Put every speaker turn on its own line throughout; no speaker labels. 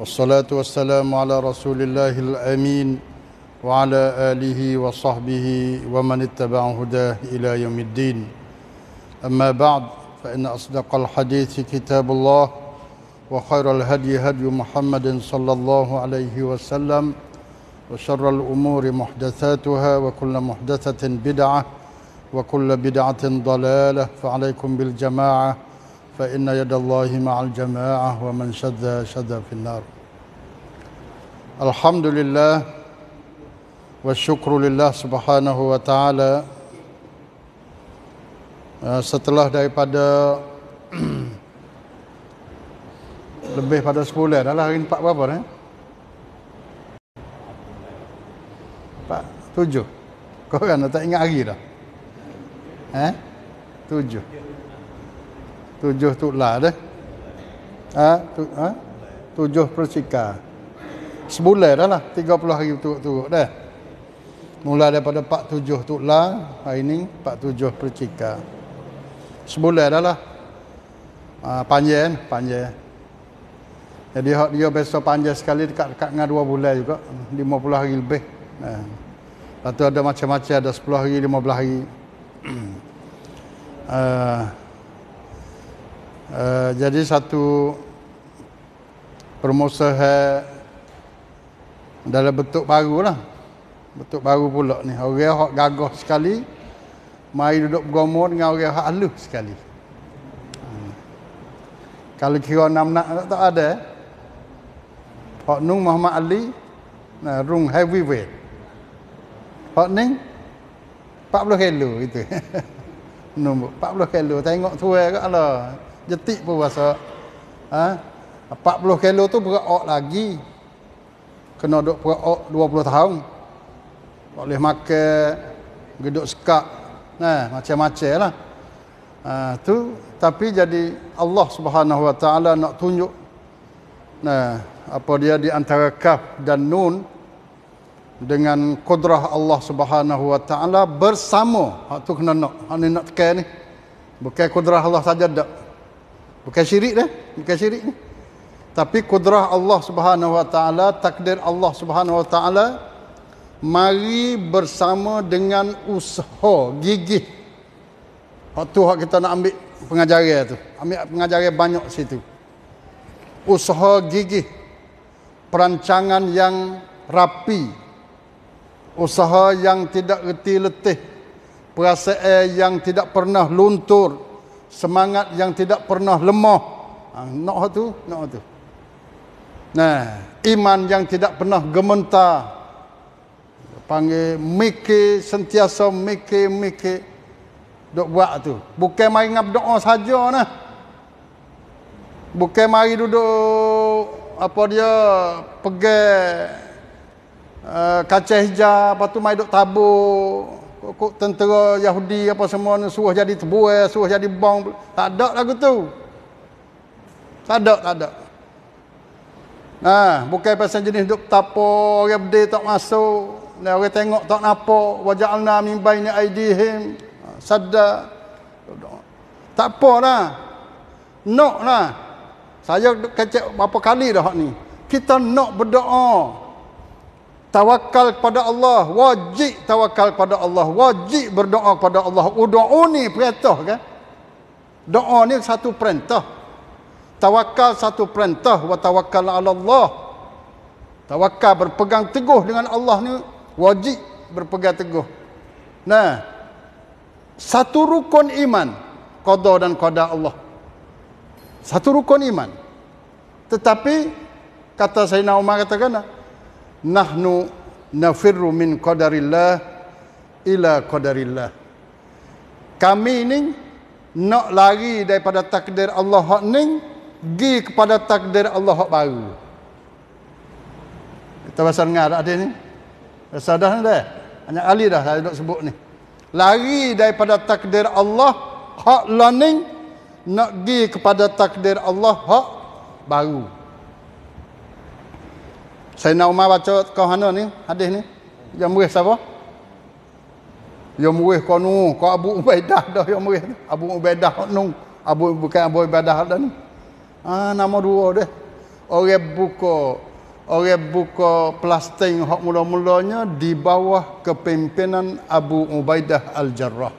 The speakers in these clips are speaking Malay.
والصلاة والسلام على رسول الله الأمين وعلى آله وصحبه ومن اتبع هداه إلى يوم الدين أما بعد فإن أصدق الحديث كتاب الله وخير الهدي هدي محمد صلى الله عليه وسلم وشر الأمور محدثاتها وكل محدثة بدعة وكل بدعة ضلالة فعليكم بالجماعة فإن يد الله مع الجماعة ومن شذ شذ في النار الحمد لله والشكر Subhanahu wa Taala. setelah daripada lebih pada sebulan dah lah hari empat berapa Eh? Empat, tujuh. Kau kan tak ingat hari dah? Eh? Tujuh tujuh tu lah, eh? dah. Ha, tu, ha? tujuh persika. Sebulan dah lah, tiga puluh hari turut-turut dah. Mula daripada Pak 47 tuklah, hari ini tujuh percika. Sebulan dah lah. Ha, panjang, eh? panjang. Jadi dia besok panjang sekali dekat, dekat dengan dua bulan juga, lima puluh hari lebih. Ha. Lepas tu ada macam-macam, ada sepuluh hari, lima belah hari. uh, Eh, jadi satu promosor dalam bentuk baru lah. Bentuk baru pula ni. Orang yang gagah sekali, mari duduk bergomor dengan orang yang halus sekali. Hmm. Kalau kira enam nak tak, ada. Pak Nung Muhammad Ali, nah, rung weight. Pak Ning, 40 kilo itu. Nung, 40 kilo. Tengok tu eh, kalau. Jetik pun rasa. Ha? 40 kilo tu berok lagi. Kena duduk berok 20 tahun. Tak boleh makan. Geduk sekak. Nah, ha, macam-macam lah. Ha, tu tapi jadi Allah Subhanahu Wa Taala nak tunjuk nah ha, apa dia di antara kaf dan nun dengan kudrah Allah Subhanahu Wa Taala bersama hak tu kena nak hak ni nak tekan ni bukan kudrah Allah saja tak. Bukan syirik dah, bukan syirik ni. Tapi kudrah Allah Subhanahu Wa Taala, takdir Allah Subhanahu Wa Taala mari bersama dengan usaha gigih. Hak tu hak kita nak ambil pengajaran tu. Ambil pengajaran banyak situ. Usaha gigih. Perancangan yang rapi. Usaha yang tidak reti letih. Perasaan yang tidak pernah luntur semangat yang tidak pernah lemah. Ha, nak tu, nak tu. Nah, iman yang tidak pernah gemetar. Panggil mikir, sentiasa mikir, mikir. Dok buat tu. Bukan mari ngap doa saja nah. Bukan mari duduk apa dia pegang uh, kaca hijau, lepas tu mai duk tabur tentera Yahudi apa semua ni suruh jadi tebuai, suruh jadi bang Tak ada lagu tu. Tak ada, tak ada. Nah, ha, bukan pasal jenis duk tapo, orang dia tak masuk. Dan orang tengok tak napa, waja'alna min baini aidihim ha, sadda. Tak apa lah. Nak lah. Saya kecek berapa kali dah hak ni. Kita nak berdoa tawakal kepada Allah wajib tawakal kepada Allah wajib berdoa kepada Allah doa ni perintah kan doa ni satu perintah tawakal satu perintah wa tawakkal ala Allah tawakal berpegang teguh dengan Allah ni wajib berpegang teguh nah satu rukun iman qada dan qada Allah satu rukun iman tetapi kata Sayyidina Umar katakan nahnu nafirru min qadarillah ila qadarillah kami ni nak lari daripada takdir Allah hak ni gi kepada takdir Allah hak baru kita pasal dengar ada ni pasal dah ni dah hanya ahli dah saya nak sebut ni lari daripada takdir Allah hak learning nak gi kepada takdir Allah hak baru saya nak Umar baca kau mana ni hadis ni? Ya murih siapa? Ya murih kau nu, kau Abu Ubaidah dah ya ni, Abu Ubaidah nu, Abu bukan Abu Ubaidah dah ni. Ah nama dua deh. Orang buka orang buka plastik hak mula-mulanya di bawah kepimpinan Abu Ubaidah Al-Jarrah.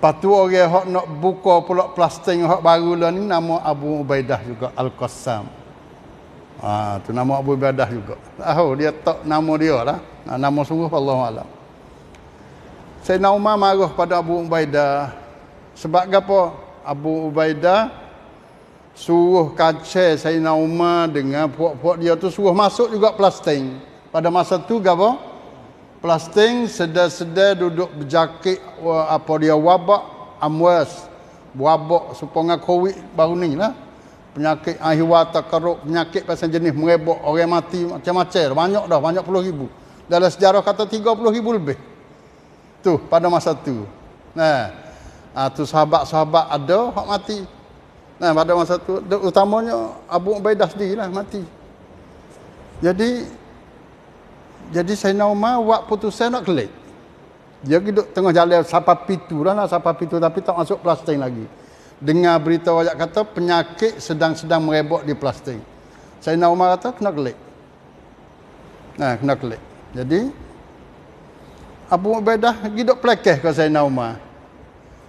Patu orang hak nak buka pula plastik hak baru lah ni nama Abu Ubaidah juga Al-Qassam. Ha, tu nama Abu Ibadah juga. Tahu oh, dia tak nama dia lah. Ha, nama sungguh Allah Alam. Sayyidina Umar marah pada Abu Ubaidah. Sebab apa? Abu Ubaidah suruh kacau Sayyidina Umar dengan puak-puak dia tu suruh masuk juga plastik. Pada masa tu apa? Plastik sedar-sedar duduk berjakit apa dia wabak amwas. Wabak supongan COVID baru ni lah penyakit ahiwa takaruk penyakit pasal jenis merebok orang mati macam-macam banyak dah banyak puluh ribu dalam sejarah kata tiga puluh ribu lebih tu pada masa tu nah ah, tu sahabat-sahabat ada hak mati nah pada masa tu utamanya Abu Ubaidah lah mati jadi jadi saya nak Umar buat putusan nak kelik dia duduk tengah jalan sapa pitu lah, lah sapa pitu tapi tak masuk plastik lagi dengar berita rakyat kata penyakit sedang-sedang merebak di plastik. Saya nak Umar kata kena kelik. Nah, kena kelik. Jadi Abu Ubaidah pergi duk pelekeh ke Sayyidina Umar.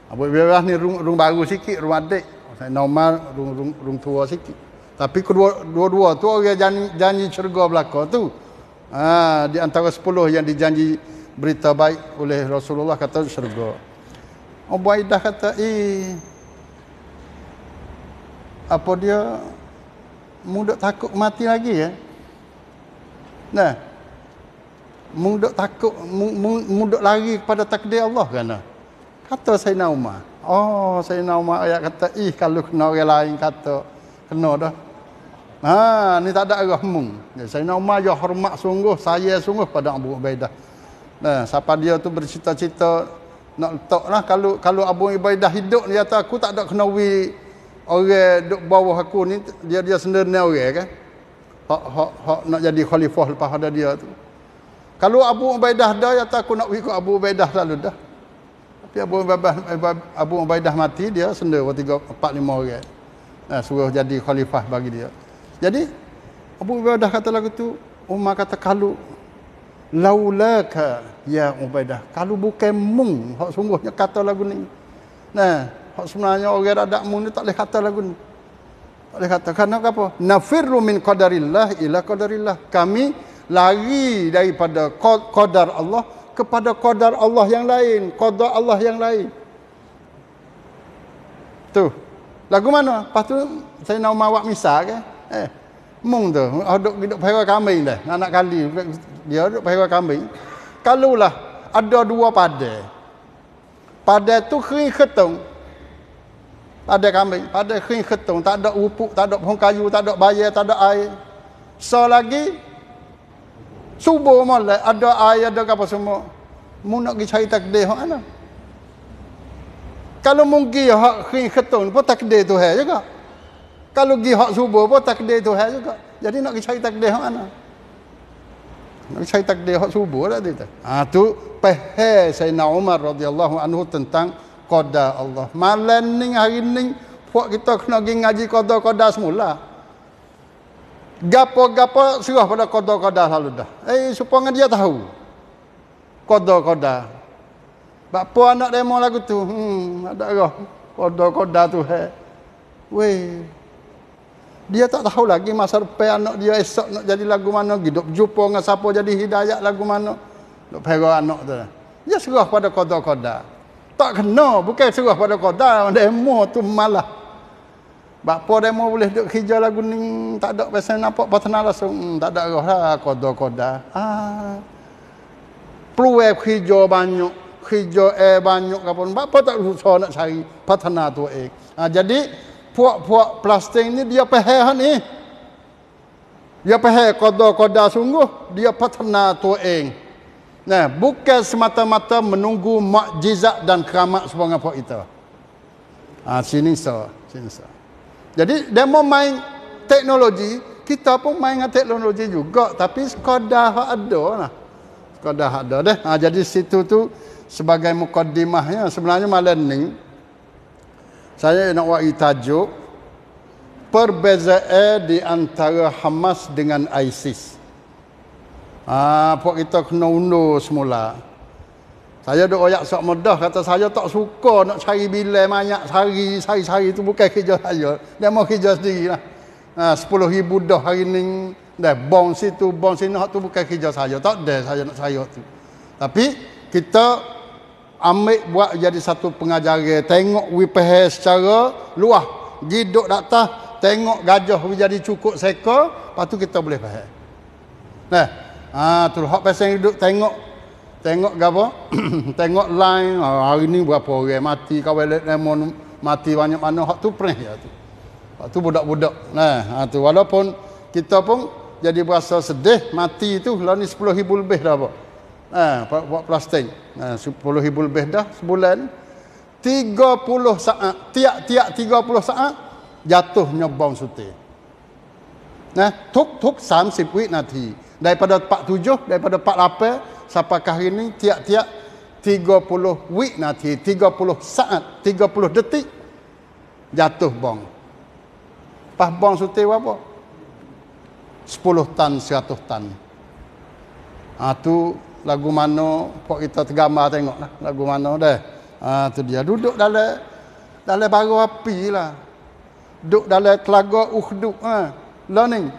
Abu Ubaidah ni rumah rum baru sikit, rumah adik. Sayyidina Umar rumah rum, rum tua sikit. Tapi kedua-dua tu orang janji, janji syurga belaka tu. Ha, di antara sepuluh yang dijanji berita baik oleh Rasulullah kata syurga. Abu Ubaidah kata, eh apa dia muda takut mati lagi ya. Nah. Muda takut muda lari kepada takdir Allah kan. Kata Sayyidina Umar. Oh, Sayyidina Umar ayat kata, "Ih, kalau kena orang lain kata, kena dah." Ha, ni tak ada arah mu. Ya, Sayyidina Umar ya hormat sungguh, saya sungguh pada Abu Ubaidah. Nah, siapa dia tu bercita-cita nak letak lah kalau kalau Abu ibaidah hidup dia kata aku tak ada kena wi orang duk bawah aku ni dia dia sendiri ni orang kan. Hak hak hak nak jadi khalifah lepas ada dia tu. Kalau Abu Ubaidah dah ya aku nak ikut Abu Ubaidah selalu dah. Tapi Abu Ubaidah Abu Ubaidah mati dia sendiri 3 4 5 orang. Nah, suruh jadi khalifah bagi dia. Jadi Abu Ubaidah kata lagu tu, Umar kata kalau laulaka ya Ubaidah, kalau bukan mung hak sungguhnya kata lagu ni. Nah, Hak sebenarnya orang radak mu ni tak boleh kata lagu ni. Tak boleh kata. Kerana apa? Nafirru min qadarillah ila qadarillah. Kami lari daripada qadar Allah kepada qadar Allah yang lain. Qadar Allah yang lain. Tu. Lagu mana? Lepas tu saya nak mawak misal ke? Eh. Mung tu. Aduk ah, hidup perempuan kambing dah. Anak kali. Dia hidup perempuan kambing. Kalau lah ada dua pada. Pada tu kering ketung ada kambing, ada kering ketung, tak ada upuk, tak ada pohon kayu, tak ada bayar, tak ada air. So lagi, subuh malam, ada air, ada apa semua. Mu nak pergi cari takdeh, hok mana? Kalau mungkin hak khing ketung pun takdeh tu hai juga. Kalau pergi hak subuh pun takdeh tu hai juga. Jadi nak pergi cari takdeh, hok mana? Nak cari takdeh hak subuh lah dia. Ha, tu Sayyidina Umar radhiyallahu anhu tentang qada Allah. Malam ni hari ni puak kita kena pergi ngaji qada qada semula. Gapo-gapo serah pada qada qada selalu dah. Eh supaya dia tahu. Qada qada. Bak po anak demo lagu tu. Hmm ada roh qada qada tu he. Weh. Dia tak tahu lagi masa depan anak dia esok nak jadi lagu mana, hidup jumpa dengan siapa jadi hidayat lagu mana. Nak pergi anak tu. Dia serah pada qada qada tak kena bukan serah pada kota demo tu malah Bapa demo boleh duduk kerja lagu ni tak ada pasal nampak pasal langsung hmm, tak ada roh lah koda-koda ah. peluang kerja banyak kerja eh banyak kapan bapa tak susah nak cari patana tu eh ah, jadi puak-puak plastik ni dia pahal ni dia pahal koda-koda sungguh dia patana tu eh Nah, bukan semata-mata menunggu mukjizat dan keramat sepanjang apa kita. Ah, ha, sini so, sini so. Jadi dia mau main teknologi, kita pun main dengan teknologi juga. Tapi sekadar ada lah. Sekadar ada deh. Ha, jadi situ tu sebagai mukadimahnya Sebenarnya malam ni, saya nak buat tajuk. Perbezaan di antara Hamas dengan ISIS. Apa ah, pok kita kena undur semula. Saya duk oyak sok medah kata saya tak suka nak cari bilai banyak sehari sehari-hari itu bukan kerja saya. Dia mau kerja sendiri lah. Ah ha, 10000 dah hari ni dah bong situ bong sini hak tu bukan kerja saya. Tak ada saya nak saya tu. Tapi kita ambil buat jadi satu pengajaran tengok WPH secara luah giduk datang tengok gajah jadi cukup seka lepas tu kita boleh faham nah Ah tu hak pasal duduk tengok tengok gapo? tengok line ah, hari ni berapa orang mati kawal lemon mati banyak mana hak tu perih ya tu. Hak tu budak-budak. Nah, ah tu walaupun kita pun jadi berasa sedih mati tu lah ni 10000 lebih dah apa. Nah, buat plastik. Nah, 10000 lebih dah sebulan. 30 saat tiap-tiap 30 saat jatuhnya bom sutih. Nah, tuk-tuk 30 minit daripada Pak Tujuh, daripada 48 sampai ke hari ini tiap-tiap puluh week nanti tiga puluh saat tiga puluh detik jatuh bong pas bong suti apa sepuluh tan 100 tan ha, lagu mana pok kita tergambar tengok lah lagu mana dah ha, tu dia duduk dalam dalam baru api lah duduk dalam telaga uhduk ha. learning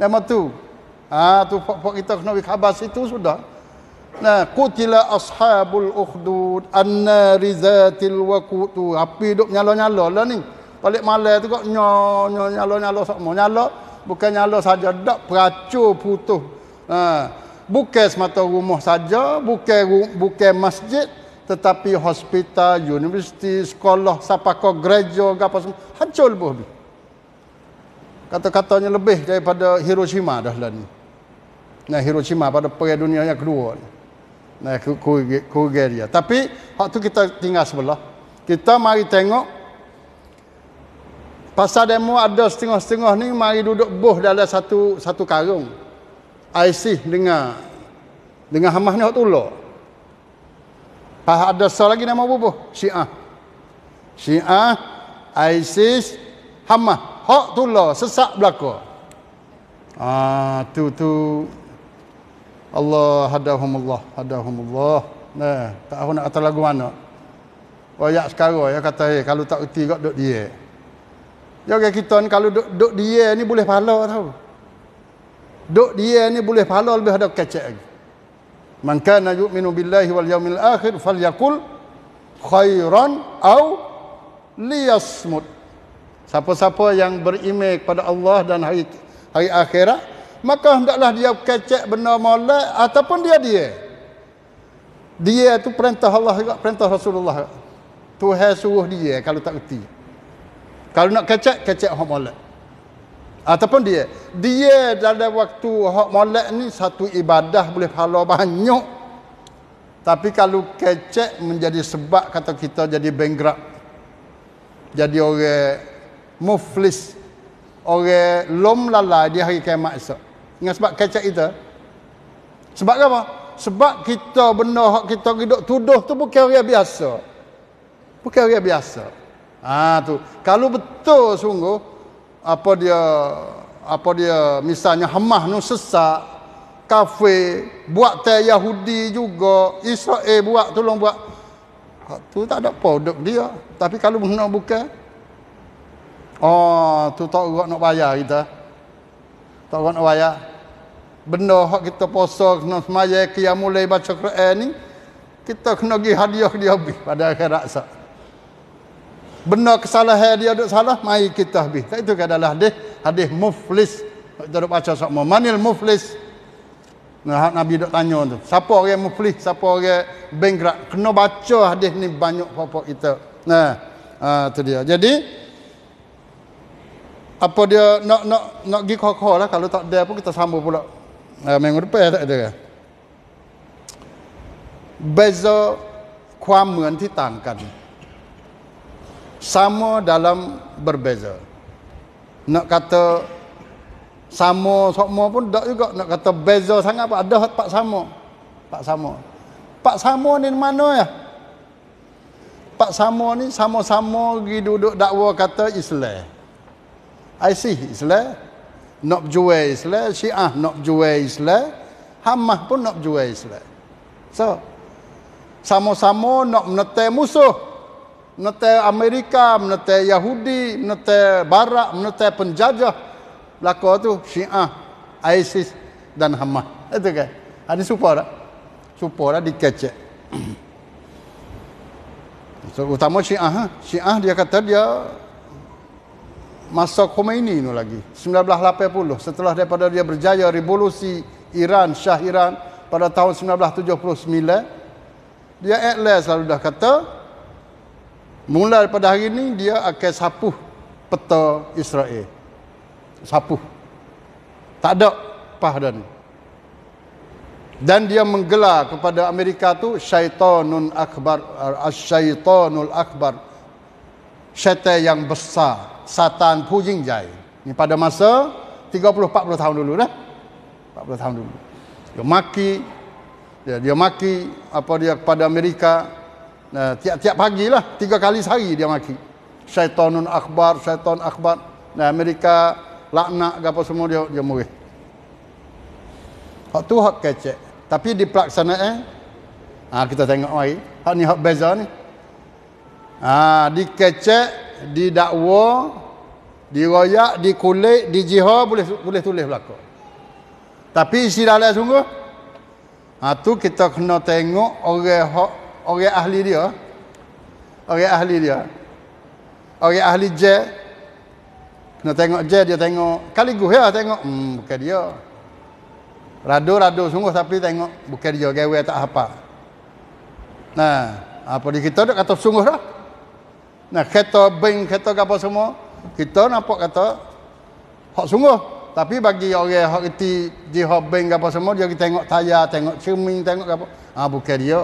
nama tu Ah tu pak-pak kita kena bagi khabar situ sudah. Nah, kutila ashabul ukhdud annari zatil waqut. Api dok nyala-nyala lah ni. Balik malam tu kok nyo nyala-nyala sok nyala. Bukan nyala saja dak peracur putuh. Ha, bukan semata rumah saja, bukan bukan masjid tetapi hospital, universiti, sekolah, sapako gereja, apa semua hancur lebih. Kata-katanya lebih daripada Hiroshima dah lah ni dengan Hiroshima pada Perang Dunia yang kedua dengan Kurgeria tapi waktu kita tinggal sebelah kita mari tengok pasal demo ada setengah-setengah ni mari duduk boh dalam satu satu karung IC dengan dengan Hamas ni waktu lah Pas ada sah lagi nama apa pun? Syiah. Syiah, ISIS, Hamah, Hak tu lah, sesak belakang. Ah, tu tu Allah hadahum Allah hadahum nah tak tahu nak kata lagu mana royak sekarang ya kata eh kalau tak uti kau duduk dia ya okay, kita ni kalau duduk, duduk dia ni boleh pahala tahu duduk dia ni boleh pahala lebih ada kecek lagi Maka kana yu'minu billahi wal yaumil akhir falyakul khairan au liyasmut siapa-siapa yang beriman kepada Allah dan hari hari akhirat maka hendaklah dia kecek benda molek ataupun dia dia. Dia itu perintah Allah juga, perintah Rasulullah. Tuhan suruh dia kalau tak reti. Kalau nak kecek, kecek hak molek. Ataupun dia. Dia dalam waktu hak molek ni satu ibadah boleh pahala banyak. Tapi kalau kecek menjadi sebab kata kita jadi bankrupt. Jadi orang muflis. Orang lom lalai di hari kiamat esok dengan sebab kecap kita. Sebab apa? Sebab kita benda hak kita hidup tuduh tu bukan orang biasa. Bukan orang biasa. Ha tu. Kalau betul sungguh apa dia apa dia misalnya hamah nu sesak kafe buat teh Yahudi juga Israel buat tolong buat ha, tu tak ada apa duduk dia tapi kalau benar bukan oh tu tak urat nak bayar kita tak urat nak bayar benda hak kita puasa kena semayai ke yang mulai baca Quran ni kita kena pergi hadiah dia habis pada akhirat sah benda kesalahan dia duk salah mai kita habis tak itu adalah hadis hadis muflis kita duk baca sama manil muflis nah, Nabi dok tanya tu siapa orang muflis siapa orang bankrupt kena baca hadis ni banyak apa kita nah itu ha, uh, dia jadi apa dia nak nak nak gi kokoh lah kalau tak ada pun kita sambung pula Ramai orang pergi tak ada. Kan? Beza kuam mungkin ditangkan. Sama dalam berbeza. Nak kata sama sokmo pun tak juga nak kata beza sangat apa ada pak sama. Pak sama. Pak sama ni mana ya? Pak sama ni sama-sama pergi duduk dakwa kata Islam. I see Islam nak jual Islam, Syiah nak jual Islam, Hamas pun nak jual Islam. So, sama-sama nak menetai musuh. Menetai Amerika, menetai Yahudi, menetai Barat, menetai penjajah. Laku tu Syiah, ISIS dan Hamas. Itu kan? Ini ha, supa tak? Supa lah dikecek. so, utama Syiah. Ha? Syiah dia kata dia masa Khomeini tu lagi 1980 setelah daripada dia berjaya revolusi Iran Shah Iran pada tahun 1979 dia at last lalu dah kata mula daripada hari ini dia akan sapuh peta Israel sapuh tak ada pahdan dan dia menggelar kepada Amerika tu syaitanun akbar asyaitanul akbar syaitan yang besar Satan Pujing Jai. Ini pada masa 30-40 tahun dulu dah. 40 tahun dulu. Dia maki, dia, dia maki apa dia kepada Amerika. Eh, tiap-tiap nah, pagi lah, tiga kali sehari dia maki. Syaitanun akbar, syaitan akbar. Nah, Amerika laknak apa semua dia dia murih. Hak tu hak kecek. Tapi di pelaksanaan eh? ha, kita tengok mari. Hak ni hak beza ni. Ah ha, di kecek, di dakwa, diroyak di kulit di jiha boleh boleh tulis belakang. tapi isi dalam sungguh ha kita kena tengok orang orang ahli dia orang ahli dia orang ahli je kena tengok je dia tengok kali ya tengok hmm bukan dia rado rado sungguh tapi tengok bukan dia gawe tak apa nah apa dia kita dok kata sungguh dah nah kata bank kata apa semua kita nampak kata hak sungguh tapi bagi orang yang hak reti di hobeng apa semua dia tengok tayar tengok cermin tengok apa ah bukan dia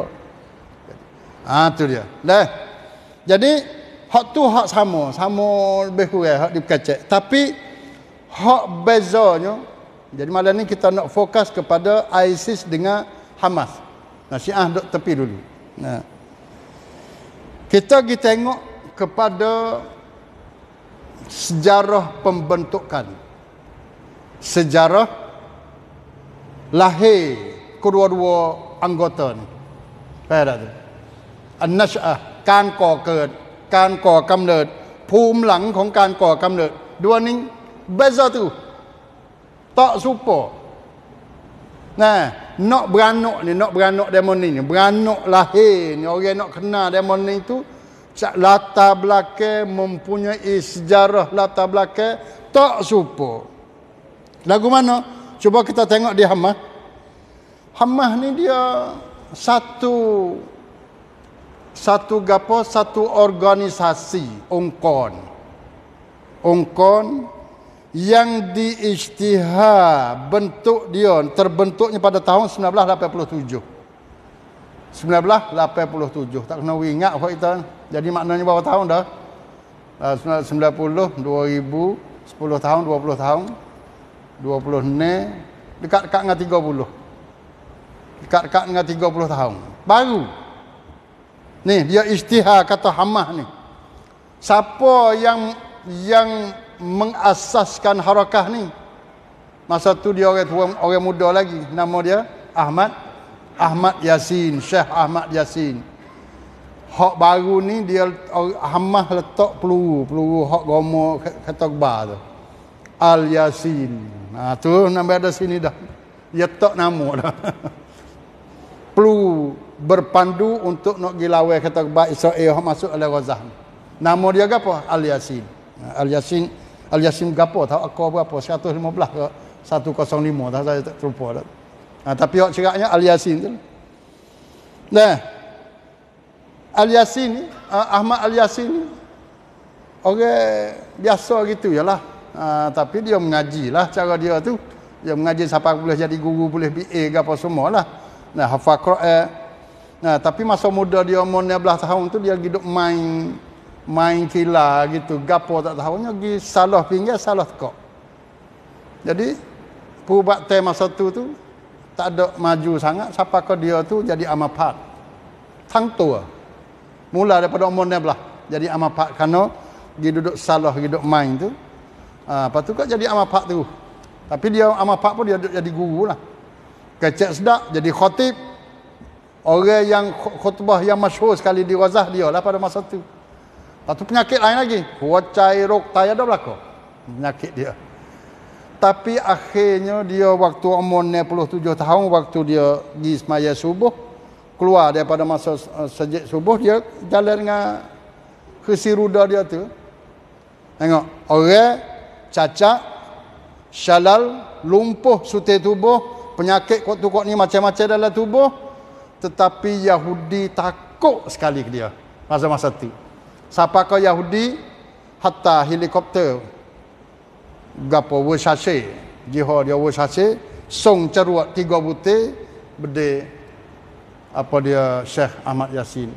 ah tu dia dah jadi hak tu hak sama sama lebih kurang hak dipecek tapi hak bezanya jadi malam ni kita nak fokus kepada ISIS dengan Hamas nah Syiah dok tepi dulu nah kita pergi tengok kepada sejarah pembentukan sejarah lahir kedua-dua anggota ni faham tak an-nash'ah การก่อเกิดการก่อกำเนิดภูมิหลังของการก่อกำเนิดดวนิงเบซาตุตะซุปโปนะนอกบรานโนนี่นอกบรานโนเดมอนนี่บรานโนลาเฮนี่โอเคนอกคณะเดมอนนี่ตู้ latar belakang mempunyai sejarah latar belakang tak serupa. Lagu mana? Cuba kita tengok di Hamah. Hamah ni dia satu satu gapo satu organisasi ungkon ungkon yang diijtihad bentuk dia terbentuknya pada tahun 1987 1987. Tak kena ingat Kau kita. Jadi maknanya berapa tahun dah? Uh, 90, 2000, 10 tahun, 20 tahun. 20 ne dekat-dekat dengan 30. Dekat-dekat dengan 30 tahun. Baru. Ni dia ijtihad kata Hamah ni. Siapa yang yang mengasaskan harakah ni? Masa tu dia orang, orang muda lagi. Nama dia Ahmad Ahmad Yasin, Syekh Ahmad Yasin. Hak baru ni dia hamah letak peluru, peluru hak gomo kata bar tu. Al Yasin. Nah ha, tu nama ada sini dah. Dia ya tak nama dah. peluru berpandu untuk nak gilawe kata bar Israel eh, hak masuk oleh Gazah. Nama dia apa? Al Yasin. Ha, Al Yasin Al Yasin gapo tahu aku berapa? 115 ke 105 tak saya tak terlupa dah. Ha, tapi awak ceraknya Al-Yasin tu. Nah. Al-Yasin ni, ah, Ahmad Al-Yasin ni, orang biasa gitu je lah. Ha, tapi dia mengaji lah cara dia tu. Dia mengaji siapa boleh jadi guru, boleh BA ke apa semua lah. Nah, hafal Quran. Nah, tapi masa muda dia umur 15 tahun tu, dia pergi duduk main, main kila gitu. Gapo tak tahu, dia pergi salah pinggir, salah tekak. Jadi, perubatan masa tu tu, tak ada maju sangat siapa ke dia tu jadi amapak tang tua mula daripada umur dia belah jadi amapak kerana dia duduk salah dia duduk main tu ha, lepas tu kan jadi amapak tu tapi dia amapak pun dia duduk jadi guru lah kecek sedap jadi khotib orang yang khutbah yang masyur sekali di razah dia lah pada masa tu lepas tu penyakit lain lagi kuacai rok tayar dah belakang penyakit dia tapi akhirnya dia waktu umur 97 tahun waktu dia di semaya subuh keluar daripada masa eh, sejak subuh dia jalan dengan kursi roda dia tu. Tengok, orang cacat, syalal, lumpuh sute tubuh, penyakit kok tu kok ni macam-macam dalam tubuh. Tetapi Yahudi takut sekali ke dia masa-masa tu. Siapakah Yahudi? Hatta helikopter gapo wesase jiho ha, dia wesase song ceruak tiga bute bede apa dia Syekh Ahmad Yasin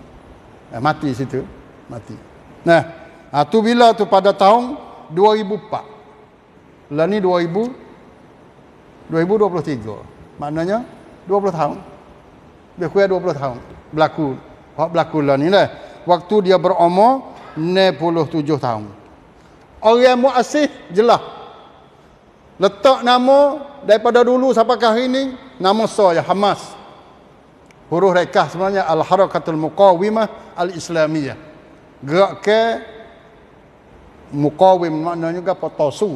eh, mati situ mati nah ha, bila tu pada tahun 2004 lah ni 2000 2023 maknanya 20 tahun dia kuih 20 tahun berlaku hak berlaku lani lah waktu dia berumur 97 tahun orang muasih jelas letak nama daripada dulu sampai ke hari ini nama saya Hamas huruf rekah sebenarnya Al-Harakatul Muqawimah Al-Islamiyah gerak ke Muqawim maknanya juga Potosu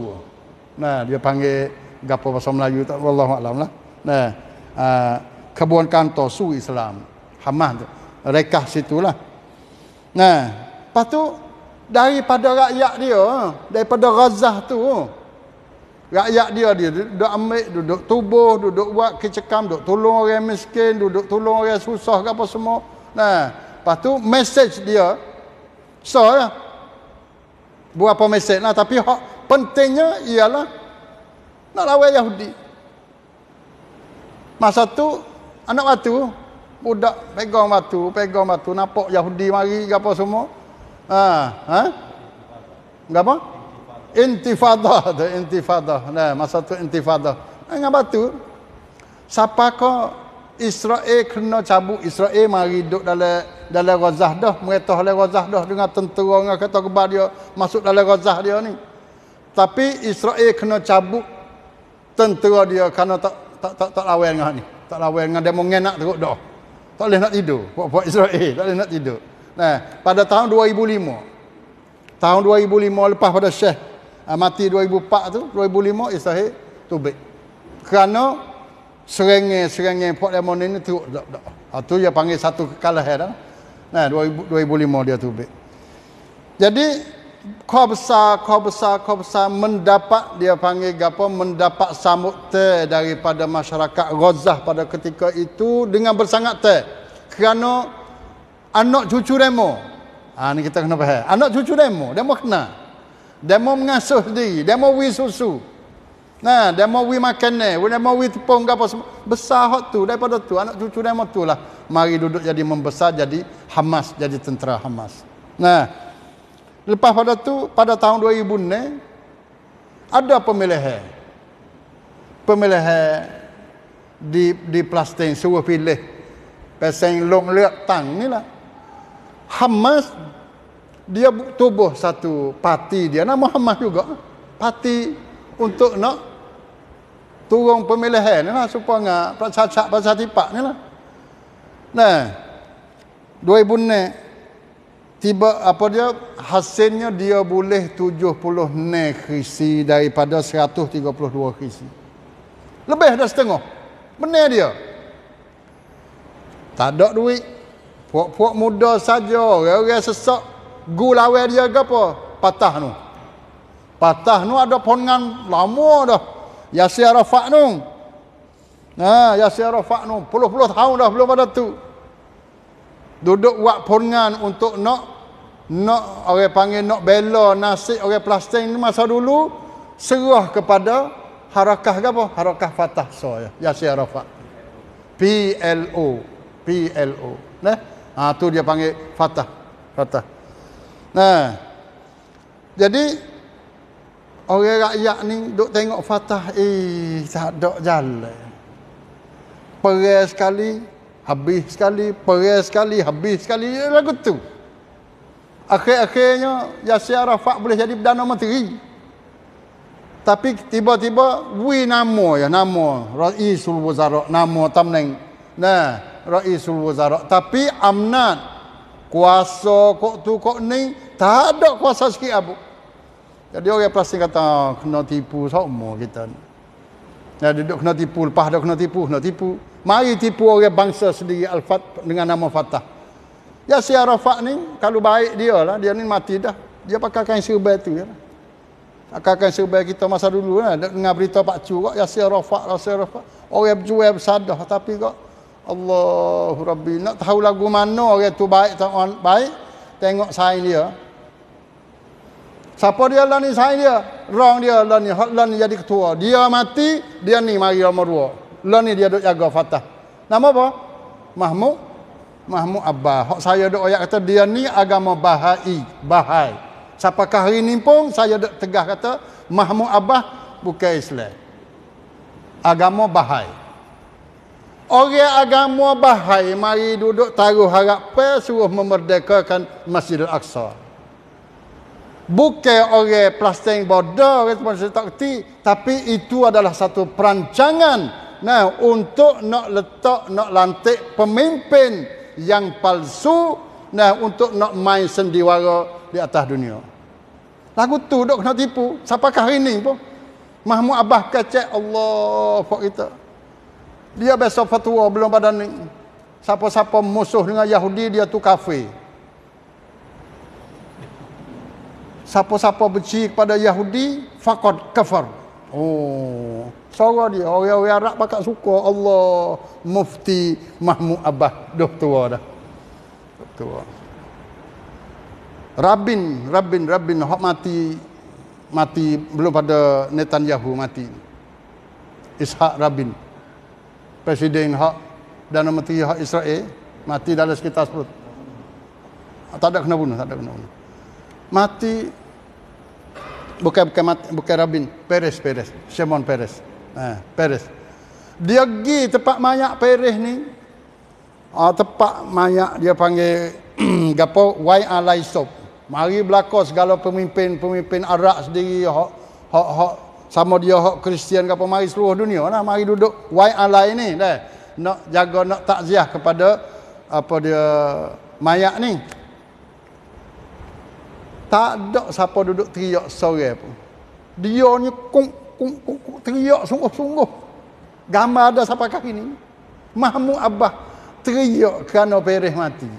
nah dia panggil gapo bahasa Melayu tak wallahu lah nah uh, ah, kebuankan Tosu Islam Hamas tu rekah situlah nah lepas tu daripada rakyat dia daripada Gaza tu rakyat dia dia duduk ambil duduk tubuh duduk buat kecekam duduk tolong orang miskin duduk tolong orang susah ke apa semua nah lepas tu message dia so ya buat apa message lah tapi hak pentingnya ialah nak lawan Yahudi masa tu anak batu budak pegang batu pegang batu nampak Yahudi mari ke apa semua ah, ha ha Gak apa? intifada tu intifada nah masa tu intifada dengan batu siapa ko Israel kena cabut Israel mari duduk dalam dalam Gaza dah mereka dalam Gaza dah dengan tentera dengan kata kebar dia masuk dalam Gaza dia ni tapi Israel kena cabut tentera dia kerana tak tak tak, tak lawan dengan ni tak lawan dengan dia mengenak teruk dah tak boleh nak tidur buat-buat Israel tak boleh nak tidur nah pada tahun 2005 tahun 2005 lepas pada Syekh Ah, mati 2004 tu 2005 isahid tubik kerana serengeng-serengeng Port Lemon ini teruk tak tak ha, tu dia panggil satu kekalahan dah nah 2005 dia tubik jadi kau besar kau besar kau besar mendapat dia panggil gapo mendapat sambut teh daripada masyarakat Ghazah pada ketika itu dengan bersangat teh kerana anak cucu demo ah ha, ni kita kena faham anak cucu demo demo kenal dia mau mengasuh diri, mau wi susu. Nah, demo wi makan ni, mau wi tepung apa semua. Besar hak tu daripada tu anak cucu demo tu lah. Mari duduk jadi membesar jadi Hamas, jadi tentera Hamas. Nah. Lepas pada tu pada tahun 2000 ni ada pemilihan. Pemilihan di di Palestin suruh pilih pasang long lek tang ni lah. Hamas dia tubuh satu parti dia nama Muhammad juga parti untuk nak turun pemilihan ni lah supaya ngak pasal-pasal pasal tipak ni lah nah 2006 tiba apa dia hasilnya dia boleh tujuh puluh ne krisi daripada seratus tiga puluh dua krisi lebih dah setengah benar dia tak ada duit puak-puak muda saja orang-orang sesak Gu lawe dia ke apa? Patah nu. Patah nu ada pengan lama dah. Yasir Arafat nu. Nah, ha, Yasir Arafat nu. Puluh-puluh tahun dah belum ada tu. Duduk buat pengan untuk nak nak orang panggil nak bela nasi orang Palestin masa dulu serah kepada harakah apa? Harakah Fatah so ya. Yasir Arafat. PLO, PLO. Nah, ha, tu dia panggil Fatah. Fatah. Nah. Jadi orang rakyat ni duk tengok Fatah eh tak ada jalan. Perang sekali habis sekali, perang sekali habis sekali lagu tu. Akhir-akhirnya Yasir Arafat boleh jadi Perdana Menteri. Tapi tiba-tiba wui nama ya nama Raisul Wazara nama tamneng. Nah, Raisul Wazara tapi amnat kuasa kok tu kok ni tak ada kuasa sikit abu jadi orang pasti kata oh, kena tipu semua kita ni Ya, duduk kena tipu, lepas dah kena tipu, kena tipu. Mari tipu orang bangsa sendiri alfat dengan nama Fatah. Ya si Arafat ni, kalau baik dia lah, dia ni mati dah. Dia pakai kain serbaik tu. Ya. Lah. Pakai kain serbaik kita masa dulu ya lah. Dengar berita Pak Cu kok, ya si Arafat, ya si Arafat. Orang jual bersadah, tapi kok Allahu Rabbi nak tahu lagu mana orang tu baik tak baik tengok sign dia siapa dia lah ni sign dia wrong dia lah ni hak lah ni jadi ketua dia mati dia ni mari nomor 2 lah ni dia duk jaga fatah nama apa Mahmud Mahmud Abbas hak saya duk ayat kata dia ni agama bahai bahai siapa kahri ni pun saya duk tegah kata Mahmud Abbas bukan Islam agama bahai Orang agama bahai mari duduk taruh harap suruh memerdekakan masjid Masjidil Aqsa. Bukan orang plastering border responsibility tak kerti, tapi itu adalah satu perancangan nah untuk nak letak nak lantik pemimpin yang palsu nah untuk nak main sendiwara di atas dunia. Lagu tu dok kena tipu. Siapakah hari ni pun? Mahmud Abah kacak Allah kok kita dia biasa fatwa belum pada ni siapa-siapa musuh dengan Yahudi dia tu kafir siapa-siapa benci kepada Yahudi fakot kafir oh suara dia orang-orang Arab pakat suka Allah mufti Mahmud Abah dah tua dah tua Rabin Rabin Rabin hak mati mati belum pada Netanyahu mati Ishak Rabin presiden hak dan menteri hak Israel mati dalam sekitar 10 ah, tak ada kena bunuh tak ada kena bunuh mati bukan bukan mati, bukan rabin peres peres Shimon peres eh, ah, peres dia pergi tempat mayat peres ni ah, tempat mayat dia panggil gapo why alaisop mari belakang segala pemimpin-pemimpin Arab sendiri Hak. hok hok sama dia hak Kristian ke apa mari seluruh dunia nah mari duduk why alai ni dah nak jaga nak takziah kepada apa dia mayat ni tak ada siapa duduk teriak sore pun dia ni kung kung kung, teriak sungguh-sungguh gambar ada siapa kaki ni Mahmud Abah teriak kerana Perih mati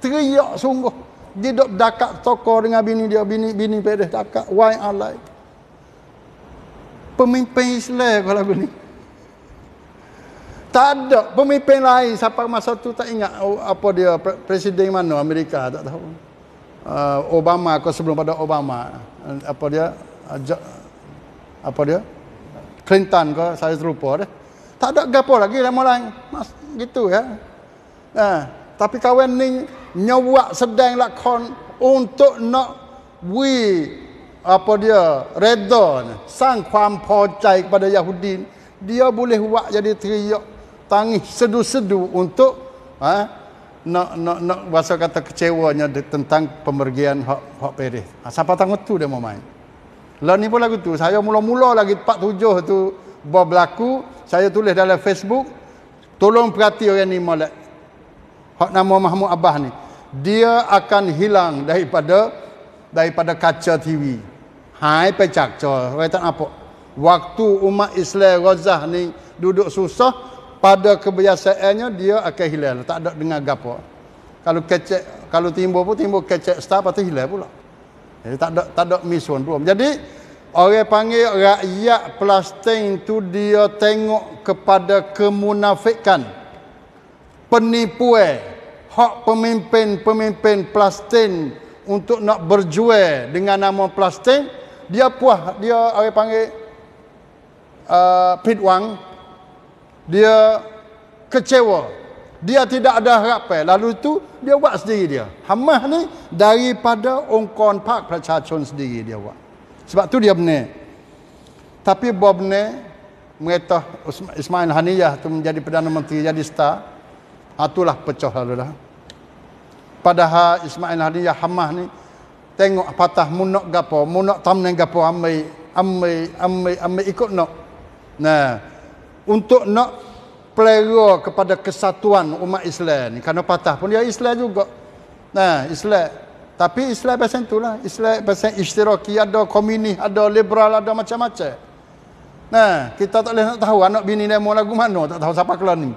teriak sungguh dia duduk dakak toko dengan bini dia bini bini Perih dakak Why alai pemimpin Islam kalau lagu ni. Tak ada pemimpin lain sampai masa tu tak ingat apa dia presiden mana Amerika tak tahu. Uh, Obama ke sebelum pada Obama apa dia uh, apa dia Clinton ke saya terlupa dah. Tak ada gapo lagi lama lain. Mas gitu ya. Nah, eh, tapi kawan ni nyawa sedang lakon untuk nak we apa dia redha sang kuam pojai kepada Yahudi, dia boleh buat jadi teriak tangis sedu-sedu untuk eh, nak nak nak bahasa kata kecewanya tentang pemergian hak hak Paris. Ha, siapa tanggung tu dia mau main. Lah ni pun lagu tu. Saya mula-mula lagi 47 tu berlaku, saya tulis dalam Facebook, tolong perhati orang ni molek. Hak nama Mahmud Abah ni. Dia akan hilang daripada daripada kaca TV hai pai cak cho wei tak apo waktu umat Islam Ghazah ni duduk susah pada kebiasaannya dia akan hilang tak ada dengar gapo kalau kecek kalau timbo pun timbo kecek star patut hilang pula jadi tak ada tak ada mission pun jadi orang panggil rakyat Palestin tu dia tengok kepada kemunafikan penipuan hak pemimpin-pemimpin Palestin untuk nak berjual dengan nama Palestin dia puas dia orang panggil uh, pitwang dia kecewa dia tidak ada harapan lalu itu dia buat sendiri dia hamah ni daripada ongkon pak pracacun sendiri dia buat sebab tu dia benar tapi bob ne mereka Ismail Haniyah tu menjadi Perdana Menteri jadi star ah, itulah pecah lalu dah padahal Ismail Haniyah hamah ni tengok patah munok gapo munok tamneng gapo amai amai amai amai ikut nok nah untuk nok plero kepada kesatuan umat Islam kerana patah pun dia Islam juga nah Islam tapi Islam pasal itulah Islam pasal isytiraki ada komunis ada liberal ada macam-macam nah kita tak boleh nak tahu anak bini dia mau lagu mana tak tahu siapa kelan ni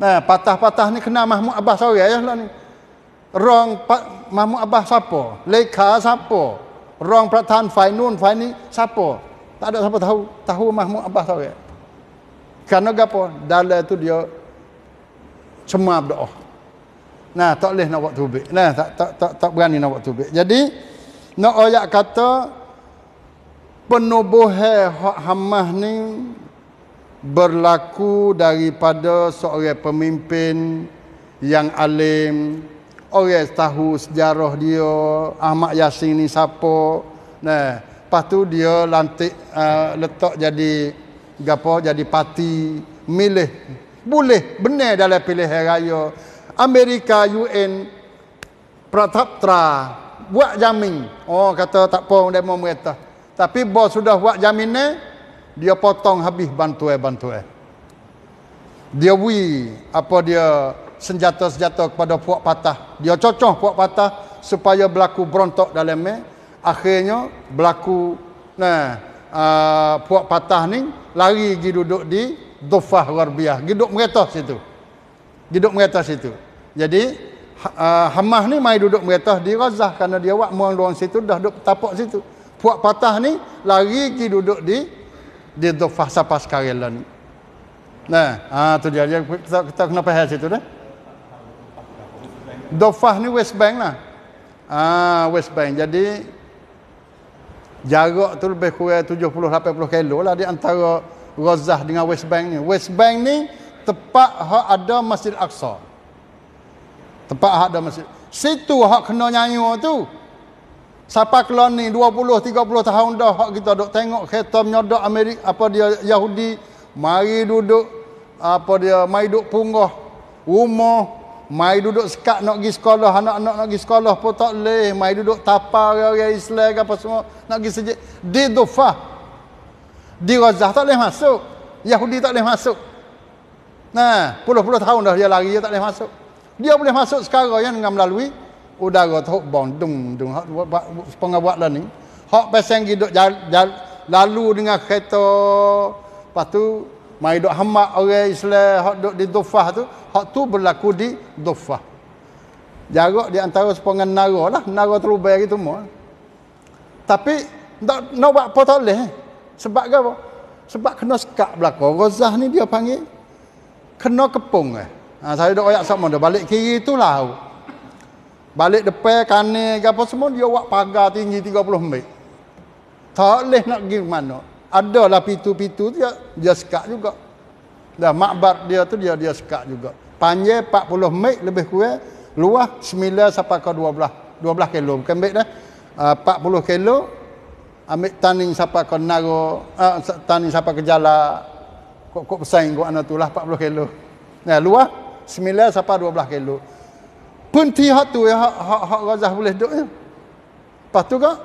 nah patah-patah ni kena Mahmud Abbas sorang ya lah ni Rong Mahmud Abah siapa? Leka siapa? Rong Pratan Fai Nun Fai Ni siapa? Tak ada siapa tahu. Tahu Mahmud Abah tahu ya? Kerana apa? Dalai itu dia cuma berdoa. Nah, tak boleh nak buat tubik. Nah, tak, tak, tak, tak berani nak buat tubik. Jadi, nak ayat kata, penubuhi hak hamah ni berlaku daripada seorang pemimpin yang alim, orang tahu sejarah dia Ahmad Yasin ni siapa nah lepas tu dia lantik uh, letak jadi gapo jadi parti milih boleh benar dalam pilihan raya Amerika UN Pratapra buat jamin oh kata tak apa dia mau merata tapi bos sudah buat jamin dia potong habis bantuan-bantuan dia wi apa dia senjata-senjata kepada puak patah. Dia cocoh puak patah supaya berlaku berontok dalam me. Akhirnya berlaku nah, uh, puak patah ni lari pergi duduk di Dufah Warbiah. duduk meretas situ. duduk meretas situ. Jadi uh, ha, ah, Hamah ni mai duduk meretas di Razah kerana dia buat muang doang situ dah duduk tapak situ. Puak patah ni lari pergi duduk di di Dufah Sapas ni. Nah, ah tu dia dia kita, kita kenapa hal situ dah? Dofah ni West Bank lah. Ah West Bank. Jadi jarak tu lebih kurang 70 80 kilo lah di antara Gaza dengan West Bank ni. West Bank ni tepat hak ada Masjid Aqsa. Tepat hak ada Masjid. Situ hak kena nyanyi tu. Siapa kelon ni 20 30 tahun dah hak kita dok tengok kereta menyodok Amerika apa dia Yahudi mari duduk apa dia mai duduk punggah rumah Mai duduk sekat nak pergi sekolah, anak-anak nak pergi sekolah pun tak leh. Mai duduk tapa orang-orang Islam ke apa semua, nak pergi sejak. Di dufa. Di Gaza tak leh masuk. Yahudi tak leh masuk. Nah, puluh-puluh tahun dah dia lari dia tak leh masuk. Dia boleh masuk sekarang yang dengan melalui udara tu bong dung dung hak pengawat lah ni. Hak pasang hidup lalu dengan kereta. Lepas tu mai dok hamak orang Islam hak duk di Dufah tu hak tu berlaku di Dufah jarak di antara sepengan nara lah nara terubai gitu mu tapi tak nak buat apa tak eh? sebab apa sebab kena sekak belakang Ghazah ni dia panggil kena kepung eh ha, saya duk ayat sama dia balik kiri tu lah balik depan kanan apa semua dia buat pagar tinggi 30 meter tak boleh nak pergi mana adalah pitu-pitu dia dia sekat juga. Dah makbar dia tu dia dia sekat juga. Panjang 40 meter lebih kurang, luas 9 sampai ke 12, 12 kilo bukan baik dah. Ah, uh, 40 kilo ambil tanin sampai ke naro, uh, ah, tanin sampai ke jalan. Kok-kok besar ingat anak tu lah 40 kilo. Nah, luas 9 sampai 12 kilo. Pun tihak tu ya, hak, hak, hak Razah boleh duduk ya. Lepas tu kan,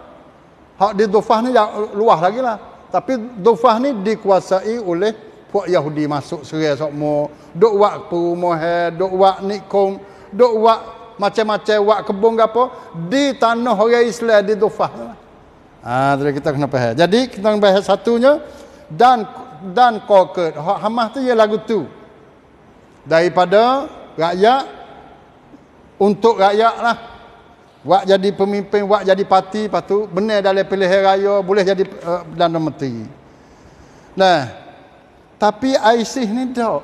hak di Dufah ni ya, luas lagi lah tapi dufah ni dikuasai oleh puak Yahudi masuk serai sokmo dok wak perumah dok wak nikom dok wak macam-macam wak kebun apa di tanah orang Islam di dufah lah. ha jadi kita kena faham jadi kita kena faham satunya dan dan kokot hamah tu ya lagu tu daripada rakyat untuk rakyat lah Wak jadi pemimpin, wak jadi parti, lepas tu benar dalam pilihan raya boleh jadi uh, Perdana Menteri. Nah. Tapi ISIS ni dak.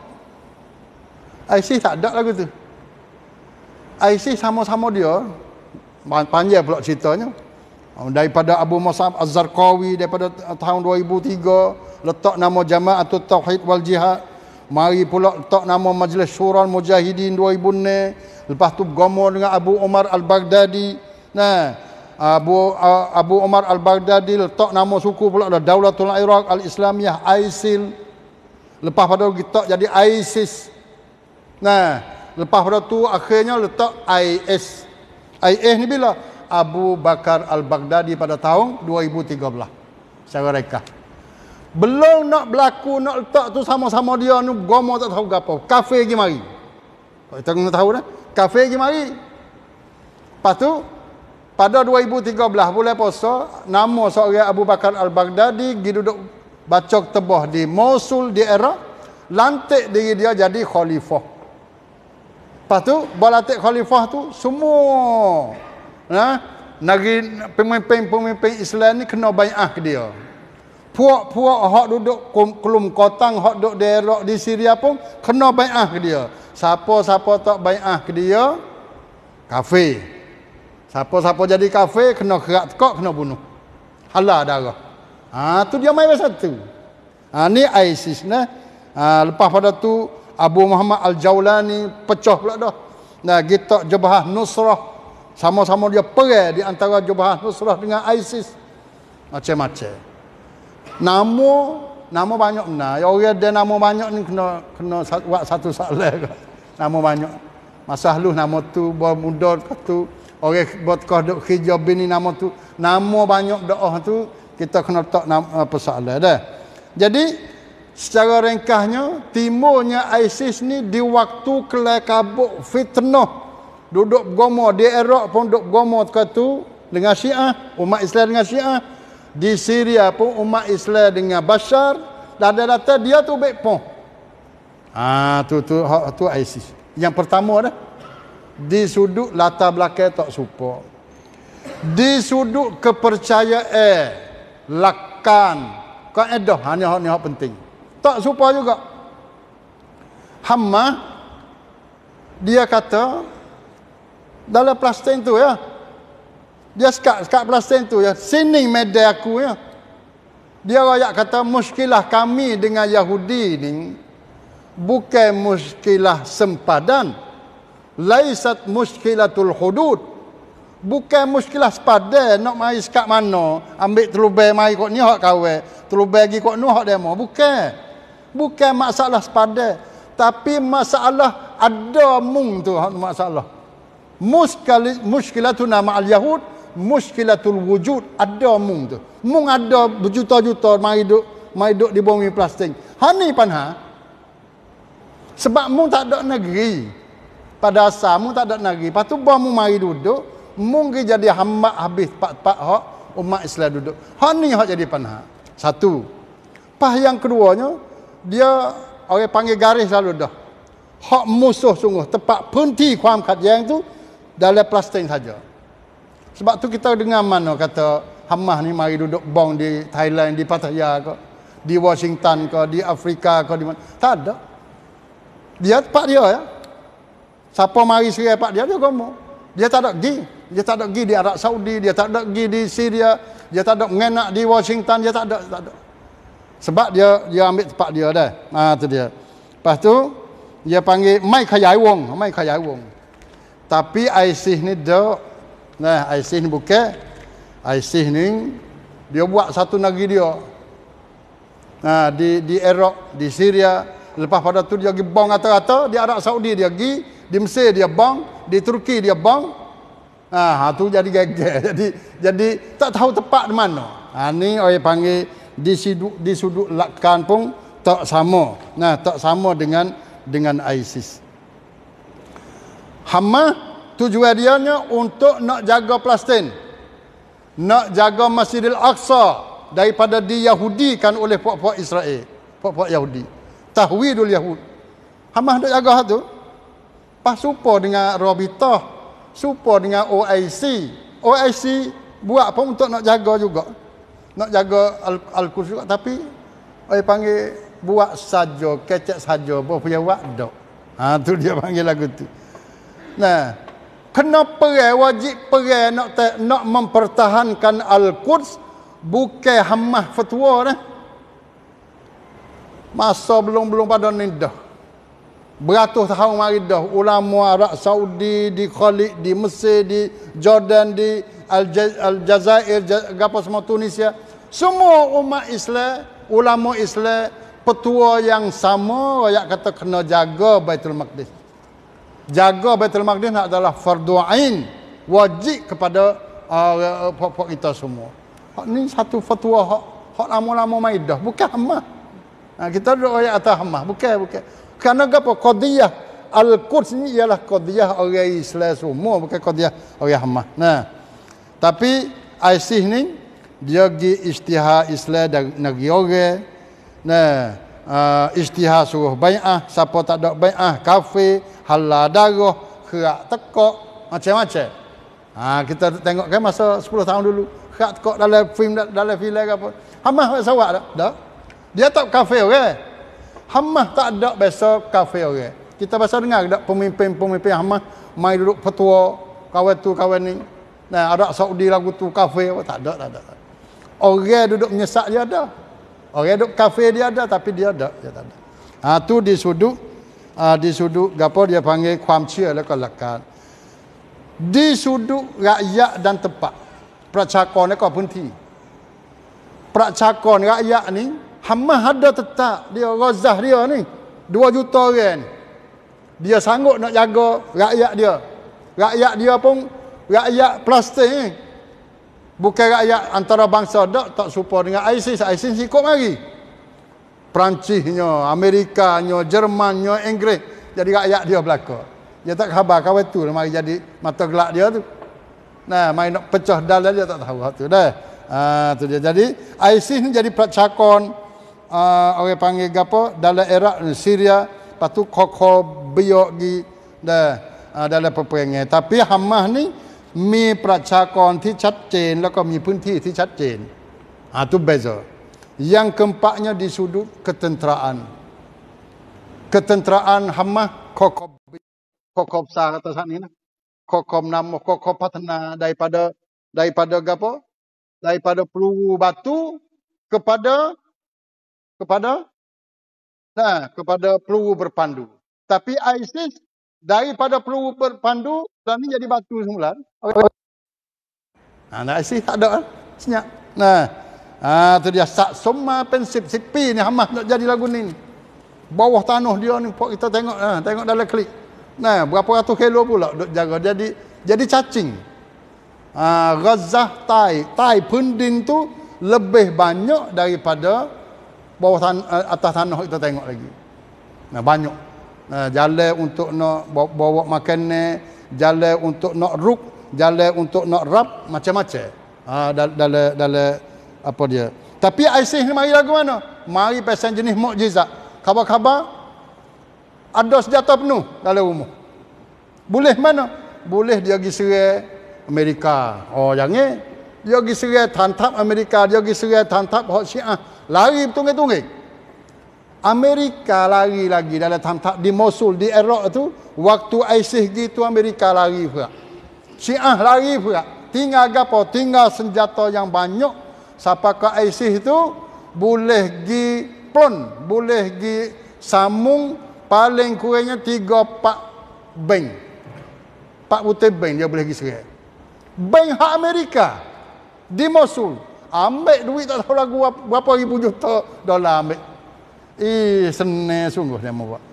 ISIS tak ada lagu tu. ISIS sama-sama dia panjang pula ceritanya. Oh, daripada Abu Musab Az-Zarqawi daripada eh, tahun 2003 letak nama Jamaah Tauhid Wal Jihad Mari pula letak nama Majlis Syura Mujahidin 2000 ni. Lepas tu bergomor dengan Abu Omar Al-Baghdadi. Nah, Abu Abu Omar Al-Baghdadi letak nama suku pula dah Daulatul Iraq Al-Islamiyah ISIL. Lepas pada kita jadi ISIS. Nah, lepas pada tu akhirnya letak IS. IS ni bila? Abu Bakar Al-Baghdadi pada tahun 2013. Saya rekah. Belum nak berlaku, nak letak tu sama-sama dia ni, gomong tak tahu apa. Kafe pergi mari. Kita kena tahu dah. Kafe pergi mari. Lepas tu, pada 2013, bulan puasa, nama seorang Abu Bakar Al-Baghdadi, dia duduk bacok tebah di Mosul, di era, lantik diri dia jadi khalifah. Lepas tu, berlantik khalifah tu, semua nah, ha, negeri pemimpin-pemimpin Islam ni kena bayar dia. Puak-puak hak duduk kelum kotang, hak duduk di Erok, di Syria pun kena bai'ah ke dia. Siapa-siapa tak bai'ah ke dia, kafe. Siapa-siapa jadi kafe, kena kerak tekak, kena bunuh. Halah darah. Ha, tu dia main pasal tu. Ha, ni ISIS ni. Ha, lepas pada tu, Abu Muhammad Al-Jawlani pecah pula dah. Nah, kita jubah Nusrah. Sama-sama dia perai di antara jubah Nusrah dengan ISIS. Macam-macam. Nama nama banyak mana. Ya, orang ada nama banyak ni kena kena buat satu salah ke. Nama banyak. Masalah lu nama tu buat muda kat tu. Orang buat kau duk kerja bini nama tu. Nama banyak doa tu kita kena tak nama apa eh, salah dah. Jadi secara ringkasnya timurnya ISIS ni di waktu kabuk fitnah duduk bergomo di Iraq pun duduk bergomo ke tu dengan Syiah umat Islam dengan Syiah di Syria pun umat Islam dengan Bashar dah ada data dia tu baik pun ah ha, tu tu ha, tu ISIS yang pertama dah di sudut latar belakang tak serupa di sudut kepercayaan lakan kaedah hanya hak ni hak penting tak serupa juga Hamma dia kata dalam plastik tu ya dia sekat, sekat Palestin tu ya. Sini medal aku ya. Dia rakyat kata muskilah kami dengan Yahudi ni bukan muskilah sempadan. Laisat muskilatul hudud. Bukan muskilah sepadan nak mai sekat mana, ambil telubai mari kok ni hak kawe, telubai gi kok nu hak demo. Bukan. Bukan masalah sepadan, tapi masalah ada mung tu hak masalah. Muskilatul nama al-Yahud muskilatul wujud ada mung tu. Mung ada berjuta-juta mai duk mai duk di bumi plastik. Ha ni panha. Sebab mung tak ada negeri. Pada asal mung tak ada negeri. Patu ba mung mari duduk, mung ke jadi hamba habis pat-pat hak umat Islam duduk. Ha ni hak jadi panha. Satu. Pah yang keduanya dia orang panggil garis lalu dah. Hak musuh sungguh tepat penti kuam kat yang tu dalam plastik saja. Sebab tu kita dengar mana kata Hamah ni mari duduk bong di Thailand, di Pattaya ke, di Washington ke, di Afrika ke, di mana. Tak ada. Dia tempat dia ya. Siapa mari serai tempat dia, dia gomong. Dia tak ada pergi. Dia tak ada pergi di Arab Saudi, dia tak ada pergi di Syria, dia tak ada mengenak di Washington, dia tak ada. Tak ada. Sebab dia dia ambil tempat dia dah. Ha, tu dia. Lepas tu, dia panggil, mai khayai wong, mai khayai wong. Tapi ISIS ni dia Nah, ISIS ni bukan ISIS ni dia buat satu negeri dia. Nah, di di Iraq, di Syria, lepas pada tu dia pergi bom rata-rata, di Arab Saudi dia pergi, di Mesir dia bang di Turki dia bang. Ah, ha tu jadi gagal. Jadi jadi tak tahu tepat di mana. Ha ni orang panggil di sudut di sudut lakan pun tak sama. Nah, tak sama dengan dengan ISIS. Hamas tujuan dianya untuk nak jaga Palestin nak jaga Masjidil Aqsa daripada di Yahudi kan oleh puak-puak Israel puak-puak Yahudi tahwidul Yahud Hamas nak jaga tu pas supa dengan Rabitah supa dengan OIC OIC buat apa untuk nak jaga juga nak jaga Al-Quds juga tapi orang panggil buat saja kecek saja apa punya buat tak ha, tu dia panggil lagu tu nah kenapa eh wajib perai nak te, nak mempertahankan al-Quds bukan Hamas fatwa dah. Masa belum-belum pada ni dah. Beratus tahun mari dah ulama Arab Saudi di Khalid di Mesir di Jordan di Aljazair gapo semua Tunisia semua umat Islam ulama Islam petua yang sama rakyat kata kena jaga Baitul Maqdis jaga Baitul Maqdis nak adalah fardu ain wajib kepada uh, uh pok kita semua. Hak ni satu fatwa hak hak lama-lama maidah bukan hamah. Ha, kita duduk ayat atas hamah bukan bukan. Kerana apa qadiyah Al-Quds ni ialah qadiyah orang Islam semua bukan qadiyah orang hamah. Nah. Tapi ISIS ni dia gi istihad Islam dan negeri orang. Nah uh, ah, ijtihad suruh bai'ah siapa tak ada bai'ah kafir halal darah kerak tekok macam-macam ha, kita tengok kan masa 10 tahun dulu kerak tekok dalam film dalam filem apa hamah buat sawak tak? tak dia tak kafir orang okay? hamah tak ada biasa kafir orang okay? kita biasa dengar tak pemimpin-pemimpin hamah mai duduk petua kawan tu kawan ni nah, ada Saudi lagu tu kafir apa tak ada tak ada orang duduk menyesat dia ada Orang duk kafir dia ada tapi dia ada dia tak ada. Ha tu di sudut uh, ha, di sudut gapo dia panggil kuam cia lah kalakan. Di sudut rakyat dan tempat. Percakapan ni kau pun ti. Percakapan rakyat ni hamba ada tetap dia gozah dia ni. Dua juta orang ni. Dia sanggup nak jaga rakyat dia. Rakyat dia pun rakyat plastik ni. Bukan rakyat antara bangsa dak tak serupa dengan ISIS. ISIS ikut mari. Perancisnya, Amerikanya, Jermannya, Inggeris. Jadi rakyat dia berlaku. Dia tak khabar kau tu mari jadi mata gelap dia tu. Nah, main nak pecah dal dia tak tahu tu dah. Ah tu dia jadi ISIS ni jadi pelacakon uh, orang panggil gapo dalam era Syria patu kokoh biok dah uh, dalam peperangan. Tapi Hamas ni มีประชากรที่ชัดเจนแล้วก็มีพื้นที่ที่ชัดเจนอาตุเบเซอร์ yang keempatnya di sudut ketenteraan ketenteraan hamma kokob kokob sa kata sat ni lah. kokob namo kokob patna daripada daripada gapo daripada peluru batu kepada kepada nah kepada peluru berpandu tapi ISIS daripada peluru berpandu Islam ni jadi batu semula. Okay. Ah, ha, nak asih tak ada lah. Senyap. Nah. Ha, tu dia sak semua pensip sipi ni Hamas nak jadi lagu ni. Bawah tanah dia ni pok kita tengok ha, tengok dalam klik. Nah, berapa ratus kilo pula duk jaga jadi jadi cacing. Ha, Gaza tai, tai pundin tu lebih banyak daripada bawah tan atas tanah kita tengok lagi. Nah, banyak. Nah, jalan untuk nak bawa, bawa makanan, jalan untuk nak ruk jalan untuk nak rap macam-macam ha, dalam dal, apa dia tapi Aisyah ni mari lagu mana mari pasang jenis mukjizat khabar-khabar ada senjata penuh dalam rumah boleh mana boleh dia pergi serai Amerika oh ha, jangan dia pergi serai tantap Amerika dia pergi serai tantap hak syiah lari bertunggu-tunggu Amerika lari lagi dalam di Mosul, di Iraq tu waktu ISIS gitu Amerika lari pula. Syiah lari pula. Tinggal gapo? Tinggal senjata yang banyak. Siapa ke ISIS itu boleh gi plon, boleh gi samung paling kurangnya 3 4 bank. Pak Putih bank dia boleh gi serai. Bank hak Amerika di Mosul. Ambil duit tak tahu lagu berapa ribu juta dolar ambil Eh, senang sungguh dia mau buat.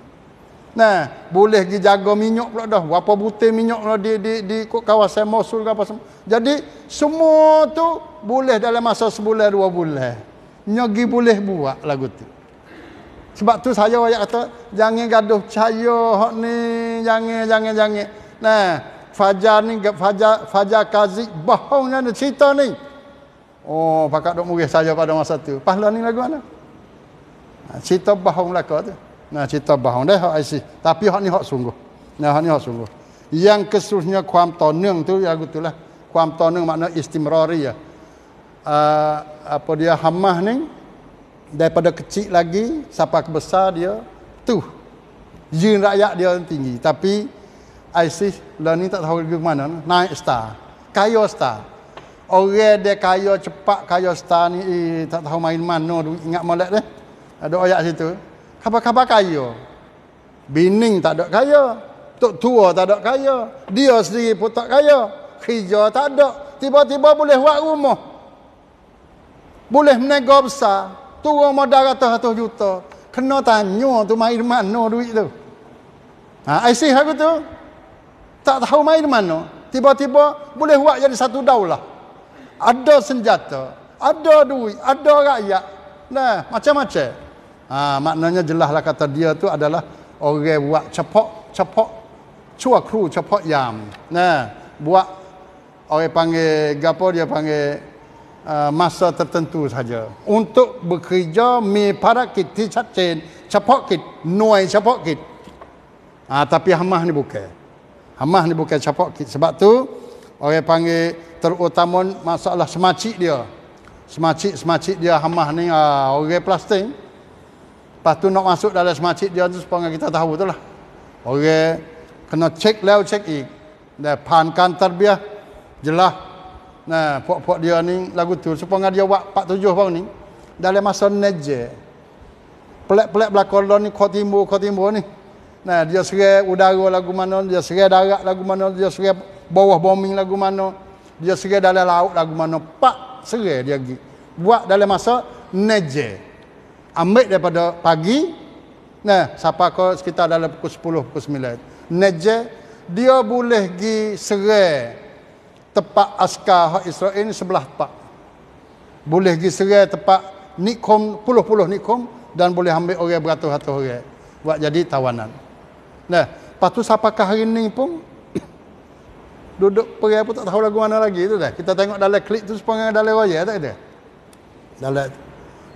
Nah, boleh pergi jaga minyak pula dah. Berapa butir minyak lah di, di, di kawasan Mosul ke apa semua. Jadi, semua tu boleh dalam masa sebulan, dua bulan. Nyogi boleh buat lagu tu. Sebab tu saya ayat kata, jangan gaduh cahaya hok ni, jangan, jangan, jangan. Nah, Fajar ni, Fajar, Fajar Kazi, bohongnya lah ni cerita ni. Oh, pakak dok murih saya pada masa tu. Pahlawan ni Lagu mana? Ha, cerita bahong lah tu. Nah, cerita bahong dah hak IC. Tapi hak ni hak sungguh. Nah, hak ni hak sungguh. Yang kesusnya kuam toneng tu ya gitulah. Kuam toneng makna istimrari ya. Uh, apa dia hamah ni daripada kecil lagi sampai ke besar dia tu. Jin rakyat dia tinggi tapi IC lah ni tak tahu ke mana naik star. kayo star. Orang dia kaya cepat kaya star ni eh, tak tahu main mana ingat molek dia. Ada ayat situ. Kapa kapa kaya. Bining tak ada kaya. Tok tua tak ada kaya. Dia sendiri pun tak kaya. Kerja tak ada. Tiba-tiba boleh buat rumah. Boleh menegak besar. Turun modal ratus-ratus juta. Kena tanya tu main mana duit tu. Ha, Aisyah eh, aku tu. Tak tahu main mana. Tiba-tiba boleh buat jadi satu daulah. Ada senjata. Ada duit. Ada rakyat. Nah, macam-macam. Ha, maknanya jelaslah kata dia tu adalah orang buat cepok cepok cua kru cepok yam. Nah, buat orang panggil gapo dia panggil uh, masa tertentu saja untuk bekerja mi para kita cacin cepok kit nuai cepok kit. Ah tapi hamah ni bukan. Hamah ni bukan cepok kit sebab tu orang panggil terutama masalah semacik dia. Semacik-semacik dia hamah ni uh, orang plastik. Lepas tu nak masuk dalam masjid dia tu supaya kita tahu tu lah. Okay, Kena cek lew cek ik. Dan pahankan terbiah. Jelah. Nah, puak-puak dia ni lagu tu. Supaya dia buat pak tujuh bang ni. Dalam masa neje. Pelak-pelak belakang lor ni khotimbo-khotimbo ni. Nah, dia serai udara lagu mana. Dia serai darat lagu mana. Dia serai bawah bombing lagu mana. Dia serai dalam laut lagu mana. Pak serai dia pergi. Buat dalam masa Neje ambil daripada pagi nah siapa ko sekitar dalam pukul 10 pukul 9 neje dia boleh gi serai tepat askar hak Israel ini sebelah tempat boleh gi serai tepat nikom puluh-puluh nikom dan boleh ambil orang beratus-ratus orang buat jadi tawanan nah lepas tu siapakah hari ini pun duduk perai pun tak tahu lagu mana lagi tu dah kita tengok dalam klip tu sepanjang dalam raya tak ada dalam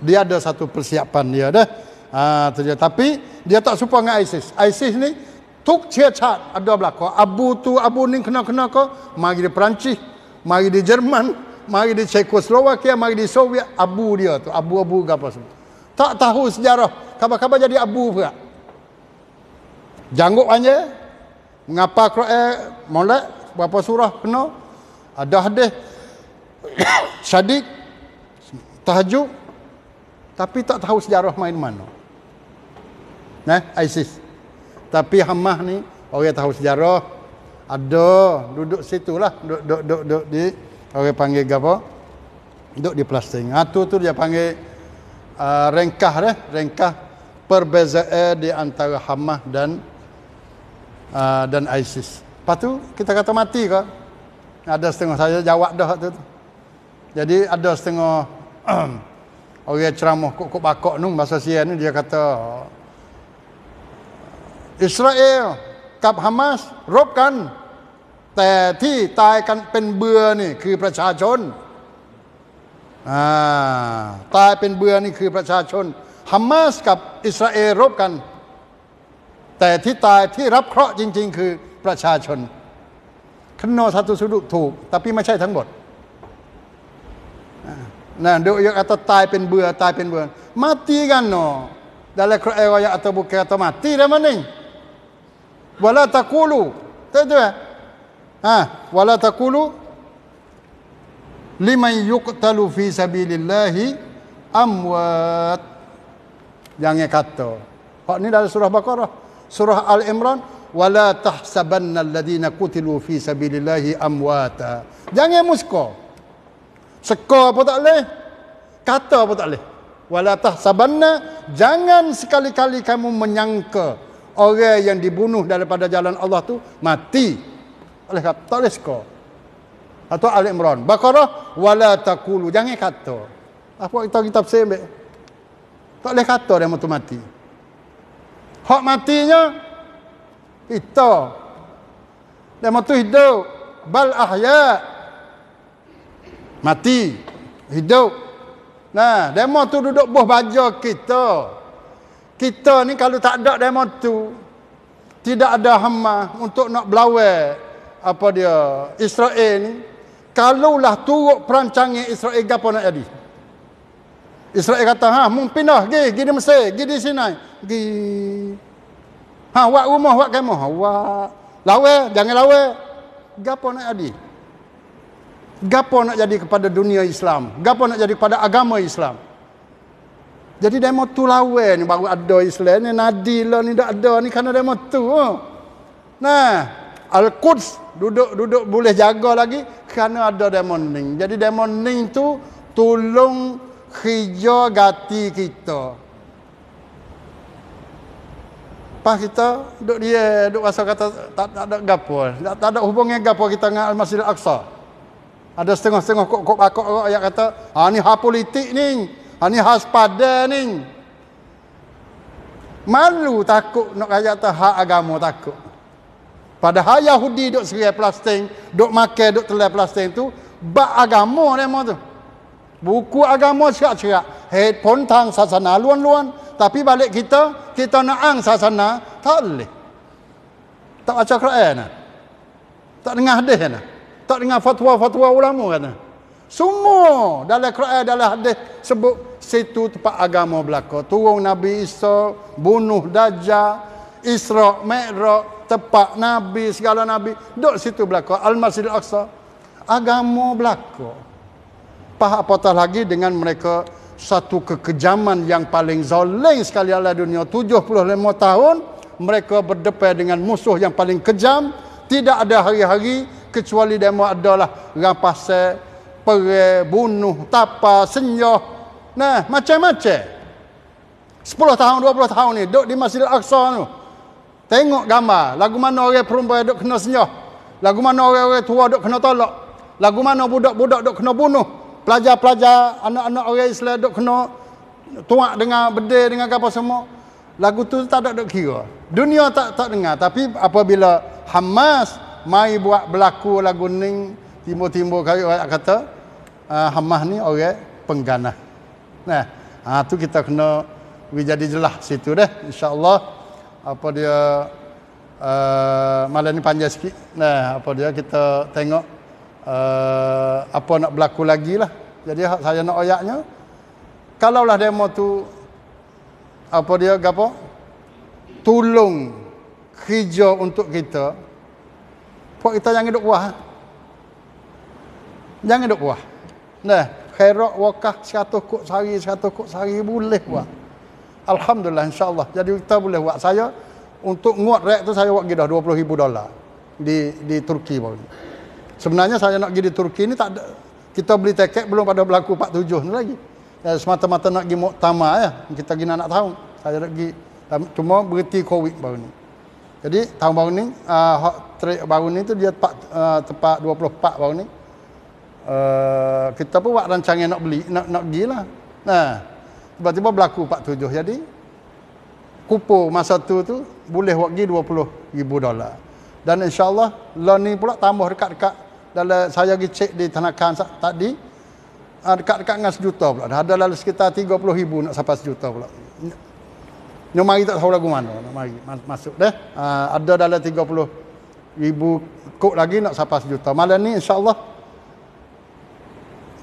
dia ada satu persiapan dia dah. Ha, tu dia. Tapi dia tak suka dengan ISIS. ISIS ni tuk cia cat ada belako. Abu tu Abu ni kena kena ko mari di Perancis, mari di Jerman, mari di Czechoslovakia, mari di Soviet Abu dia tu. Abu Abu apa semua. Tak tahu sejarah. Kabar-kabar jadi Abu pula. Janggup aja. Mengapa eh molek berapa surah kena? Ada hadis. Syadiq tahajud tapi tak tahu sejarah main mana. Nah, ISIS. Tapi Hamah ni orang tahu sejarah. Ada duduk situlah, duduk duduk duduk, duduk di orang panggil apa? Duduk di plastik. Ah tu tu dia panggil uh, rengkah deh, rengkah perbezaan di antara Hamah dan uh, dan ISIS. Lepas tu kita kata mati ke? Ada setengah saya jawab dah tu. Jadi ada setengah orang ceramah kok-kok bakok nung bahasa Sia ni dia kata Israel กับฮ m ม s สรบกัน แต่ที่ตายกันเป็นเบื่อนี่คือประชาชน ตายเป็นเบื่อนี่คือประชาชนฮัมมาสกับอิสราเอลรบกัน แต่ที่ตายที่รับเคราะห์จริง ๆ คือประชาชนขนทัตุสุดุถูก แต่พี่ไม่ใช่ทั้งหมด Nah, duk yuk kata tai pen bua, tai Mati kan no. Dalam Quran ayat atau buka atau mati dah mana ni? Wala taqulu. Tentu eh. Ha, wala taqulu liman yuqtalu fi sabilillahi amwat. Jangan kata. Hak ni dalam surah Baqarah, surah Al-Imran, wala tahsabanna kutilu fi sabilillahi amwata. Jangan muskah. Sekor pun tak boleh. Kata pun tak boleh. Walatah sabanna. Jangan sekali-kali kamu menyangka. Orang yang dibunuh daripada jalan Allah tu Mati. Oleh kata, tak boleh sekor. Atau Ali Imran. Bakarah. Walatakulu. Jangan kata. Apa kita kita sembek? Tak boleh kata dia mahu mati. Hak matinya. itu, Dia mahu hidup. Bal ahyat mati hidup nah demo tu duduk buah baja kita kita ni kalau tak ada demo tu tidak ada hama untuk nak belawe apa dia Israel ni kalaulah turut perancangnya Israel gapo nak jadi Israel kata ha mung pindah gi gi di Mesir gi di Sinai gi ha wak rumah wak kemah wak lawe jangan lawe gapo nak jadi Gapo nak jadi kepada dunia Islam? Gapo nak jadi kepada agama Islam? Jadi demo tu lawan ni baru ada Islam ni nadi, nadilah ni tak ada ni kerana demo tu. Nah, Al-Quds duduk-duduk boleh jaga lagi kerana ada demo ni. Jadi demo ni tu tolong hijau gati kita. Pak kita duduk dia duduk rasa kata tak, ada gapo. Tak, ada hubungnya gapo kita dengan Al-Masjid Al-Aqsa. Ada setengah-setengah kok-kok bakok orang yang kata, ha ni hak politik ni. Ha ni hak pada ni. Malu takut nak kaya tak hak agama takut. Padahal Yahudi dok serai plastik, dok makan, dok telai plastik tu, bak agama dia tu. Buku agama cerak-cerak. Headphone tang sasana luan-luan. Tapi balik kita, kita nak ang sasana, tak leh, Tak baca Quran. Tak dengar hadis. Tak tak dengar fatwa-fatwa ulama kata. Semua dalam Quran dalam hadis sebut situ tempat agama belaka. Turun Nabi Isa, bunuh Dajjal, Isra, Mi'raj, tempat Nabi, segala Nabi. Duduk situ belaka, Al-Masjid Al-Aqsa. Agama belaka. Pahak patah lagi dengan mereka satu kekejaman yang paling zoleng sekali ala dunia. 75 tahun mereka berdepan dengan musuh yang paling kejam. Tidak ada hari-hari kecuali demo adalah rampasan perang bunuh tapa senyoh nah macam-macam 10 tahun 20 tahun ni duduk di Masjid Al-Aqsa tu tengok gambar lagu mana orang perempuan duduk kena senyoh lagu mana orang-orang tua duduk kena tolak lagu mana budak-budak duduk kena bunuh pelajar-pelajar anak-anak orang Islam duduk kena tuak dengan bedil dengan apa semua lagu tu tak ada duk kira dunia tak tak dengar tapi apabila Hamas mai buat berlaku lagu ni timbul-timbul kayu orang kata uh, hamah ni orang pengganah nah ha, tu kita kena we jadi jelas situ deh insyaallah apa dia uh, malam ni panjang sikit nah apa dia kita tengok uh, apa nak berlaku lagi lah jadi saya nak oyaknya kalaulah demo tu apa dia gapo tolong kerja untuk kita Puak kita jangan duduk buah. Ha? Jangan duduk buah. Nah, khairat wakah 100 kok sehari 100 kok sehari boleh buat. Alhamdulillah insyaallah. Jadi kita boleh buat saya untuk nguat rek tu saya buat gi dah ribu dolar di di Turki baru. Sebenarnya saya nak pergi di Turki ni tak ada. Kita beli tiket belum pada berlaku 47 tu lagi. Ya, semata-mata nak pergi muktamar ya. Kita gina nak tahu. Saya nak pergi. Cuma berhenti COVID baru ni. Jadi tahun baru ni uh, hot trade baru ni tu dia tepat uh, tepat 24 baru ni. Uh, kita pun buat rancangan nak beli nak nak gilah. Nah. Tiba-tiba berlaku 47. Jadi kupu masa tu tu boleh buat gi 20,000 dolar. Dan insyaAllah, allah ni pula tambah dekat-dekat dalam saya pergi cek di tanakan tadi dekat-dekat dengan sejuta pula. Ada dalam sekitar 30,000 nak sampai sejuta pula. Nyomari tak tahu lagu mana Nyomari masuk deh. Uh, ah, ada dalam 30 ribu kok lagi nak sampai sejuta. Malam ni insyaAllah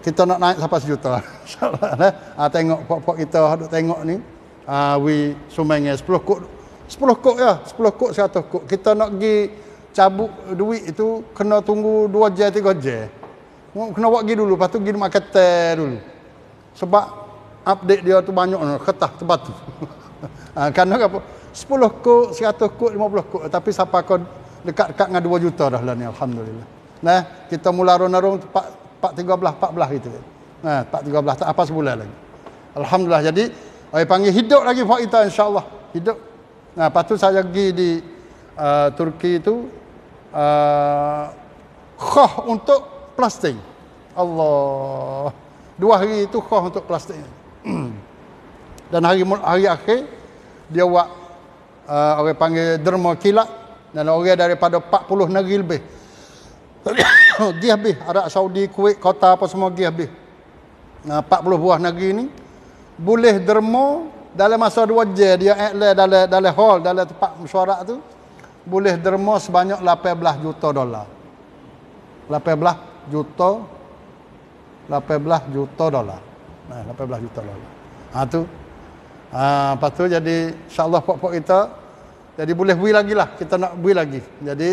kita nak naik sampai sejuta. insyaAllah uh, tengok pok-pok kita duk tengok ni. Uh, we sumeng 10 kok. 10 kok ya. 10 kok 100 kok. Kita nak pergi cabut duit itu kena tunggu 2 jam 3 jam. Kena buat pergi dulu. Lepas tu pergi rumah kata dulu. Sebab update dia tu banyak. Ketah tempat tu. Ha, kerana apa? 10 kot, 100 kot, 50 kot. Tapi siapa kau dekat-dekat dengan 2 juta dah lah ni. Alhamdulillah. Nah, kita mula runarung 4, 4, 13, 14 gitu. Nah, 4, 13, tak apa sebulan lagi. Alhamdulillah. Jadi, saya panggil hidup lagi Pak Ita, insyaAllah. Hidup. Nah, lepas tu saya pergi di uh, Turki tu, uh, khoh untuk plastik. Allah. Dua hari itu khoh untuk plastik. Dan hari hari akhir, dia buat uh, orang panggil derma kilat dan orang daripada 40 negeri lebih dia habis Arab Saudi, Kuwait, kota apa semua dia habis uh, 40 buah negeri ni boleh derma dalam masa dua je dia atlet dalam, dalam hall dalam tempat mesyuarat tu boleh derma sebanyak 18 juta dolar 18 juta 18 juta dolar nah 18 juta dolar ha tu Ha, lepas tu jadi insyaAllah pokok pok kita jadi boleh beri lagi lah. Kita nak beri lagi. Jadi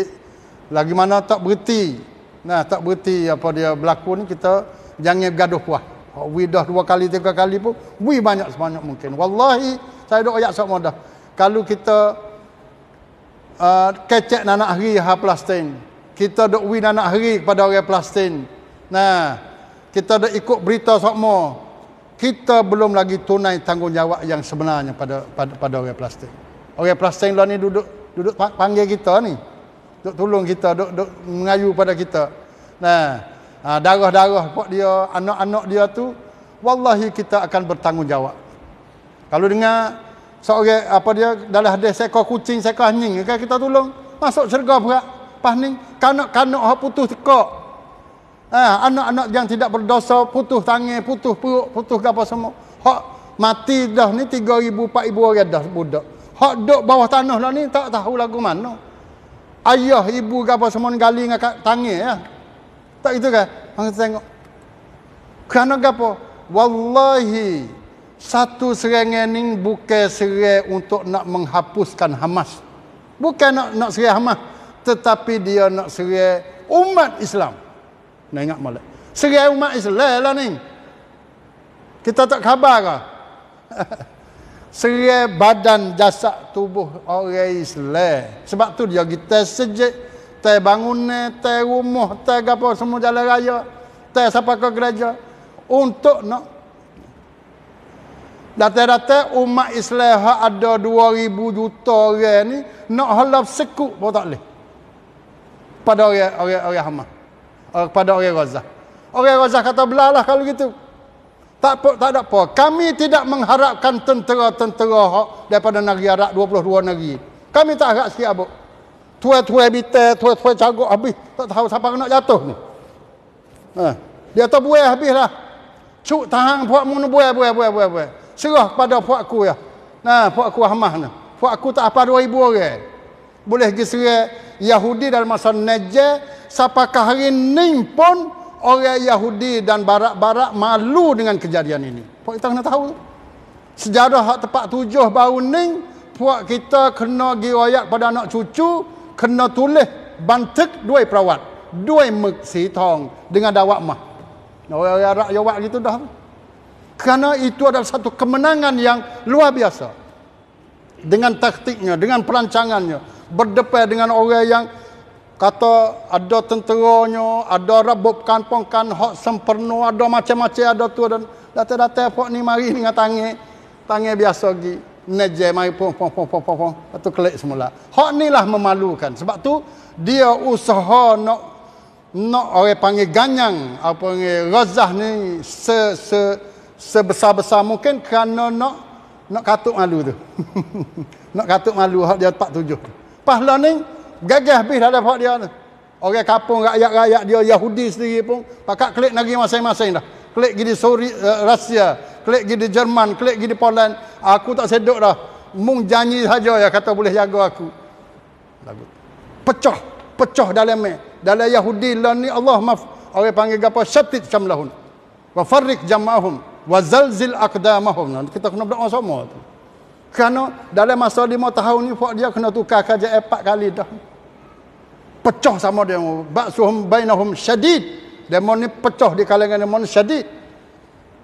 lagi mana tak berhenti. Nah, tak berhenti apa dia berlaku ni kita jangan bergaduh puah. Kalau dah dua kali, tiga kali pun beri banyak sebanyak mungkin. Wallahi saya ada yak sama dah. Kalau kita uh, kecek anak hari hal plastin. Kita dok beri anak hari kepada orang plastin. Nah, kita duk ikut berita sama kita belum lagi tunai tanggungjawab yang sebenarnya pada pada, pada orang plastik. Orang plastik lah ni duduk duduk panggil kita ni. Duk tolong kita, duk, duk mengayu pada kita. Nah, ah, darah-darah pak dia, anak-anak dia tu wallahi kita akan bertanggungjawab. Kalau dengar seorang apa dia dalam hadis seekor kucing, seekor anjing kita tolong masuk syurga pula. Pas ni kanak-kanak hak putus tekak. Ah, anak-anak ha, yang tidak berdosa putus tangan, putus perut, putus apa semua. Hak mati dah ni 3000 4000 orang dah budak. Hak duk bawah tanah dah ni tak tahu lagu mana. Ayah, ibu apa semua gali dengan tangan ya. Tak gitu ke? Hang tengok. Kerana apa? Wallahi satu serangan ni bukan serai untuk nak menghapuskan Hamas. Bukan nak nak serai Hamas, tetapi dia nak serai umat Islam. Nak Nengok malam. Segera umat Islam lah ni. Kita tak khabar ke? Segera badan jasad tubuh orang Islam. Sebab tu dia kita sejik. Tak bangunnya, tak rumah, tak apa semua jalan raya. Tak siapa ke gereja. Untuk nak. Data-data umat Islam ada 2,000 juta orang ni. Nak halap sekut pun tak boleh. Pada orang-orang Hamas. Orang, orang, Oh, kepada orang Razah. Orang Razah kata belalah kalau gitu. Tak apa, tak ada apa. Kami tidak mengharapkan tentera-tentera hak daripada negeri Arab 22 negeri. Kami tak harap sikit abuk. Tua-tua bita, tua-tua cagok habis. Tak tahu siapa nak jatuh ni. Ha. Dia tahu buai habislah. Cuk tahan puak mu buai, buai, buai, buai, buai. Serah kepada puak ku ya. Nah, puak aku Ahmad ni. Puak ku tak apa 2,000 orang boleh gisere Yahudi dalam masa Najah sapakah hari ni pun orang Yahudi dan barak-barak malu dengan kejadian ini. Puak kita kena tahu. Sejarah hak tepat tujuh baru ni puak kita kena giroyak pada anak cucu kena tulis bantek dua perawat. Dua mek si tong dengan dawak mah. Orang-orang Arab yang buat gitu dah. Kerana itu adalah satu kemenangan yang luar biasa. Dengan taktiknya, dengan perancangannya berdepan dengan orang yang kata ada tenteranya, ada rebut kampungkan hak sempurna, ada macam-macam ada tu dan datang-datang pok ni mari dengan tangi, tangi biasa gi. Neje mari pong pong pong pong pong atau kelek semula. Hak ni lah memalukan. Sebab tu dia usaha nak nak orang panggil ganyang apa panggil razah ni se se sebesar-besar mungkin kerana nak nak katuk malu tu. nak katuk malu hak dia 47 tu pahlawan ni gagah habis dah dapat dia tu. Orang kampung rakyat-rakyat dia Yahudi sendiri pun pakak klik lagi masing-masing dah. Klik gini sorry uh, eh, Rusia, klik gini Jerman, klik gini Poland. Aku tak sedok dah. Mung janji saja ya kata boleh jaga aku. Lagu. Pecah, pecah dalam me. Dalam Yahudi lah ni Allah maaf. Orang panggil gapa syatid camlahun. Wa farriq jama'ahum. Wa zalzil aqdamahum. Kita kena berdoa semua. tu. Kerana dalam masa lima tahun ni dia kena tukar kerja empat kali dah. Pecah sama dia. Baksuhum bainahum syadid. Demon ni pecah di kalangan demon syadid.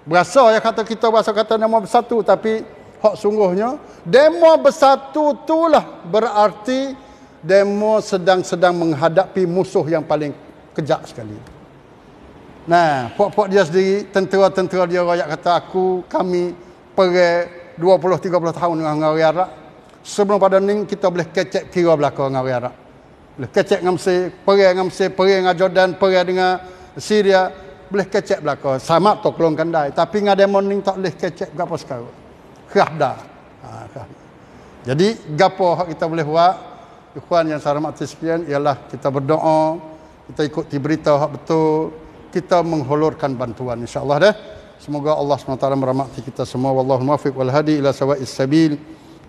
Berasa ya kata kita berasa kata demon bersatu tapi hak sungguhnya demo bersatu itulah berarti demo sedang-sedang menghadapi musuh yang paling kejak sekali. Nah, pok-pok dia sendiri, tentera-tentera dia rakyat kata aku, kami perang 20 30 tahun dengan orang Arab. Sebelum pada ni kita boleh kecek kira belakang dengan orang Arab. Boleh kecek dengan Mesir, pergi dengan Mesir, pergi dengan Jordan, pergi dengan Syria, boleh kecek belakang. Sama tu kelong kandai, tapi dengan demon ni tak boleh kecek berapa sekarang. Khabda. Ha, Jadi gapo kita boleh buat? Ikhwan yang saya hormati sekalian ialah kita berdoa, kita ikut berita hak betul, kita menghulurkan bantuan Insyaallah allah deh. Semoga Allah SWT merahmati kita semua. Wallahu muwaffiq wal hadi ila sawa'is sabil.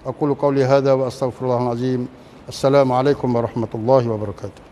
Aku lu qawli hadha wa astaghfirullahaladzim. Assalamualaikum warahmatullahi wabarakatuh.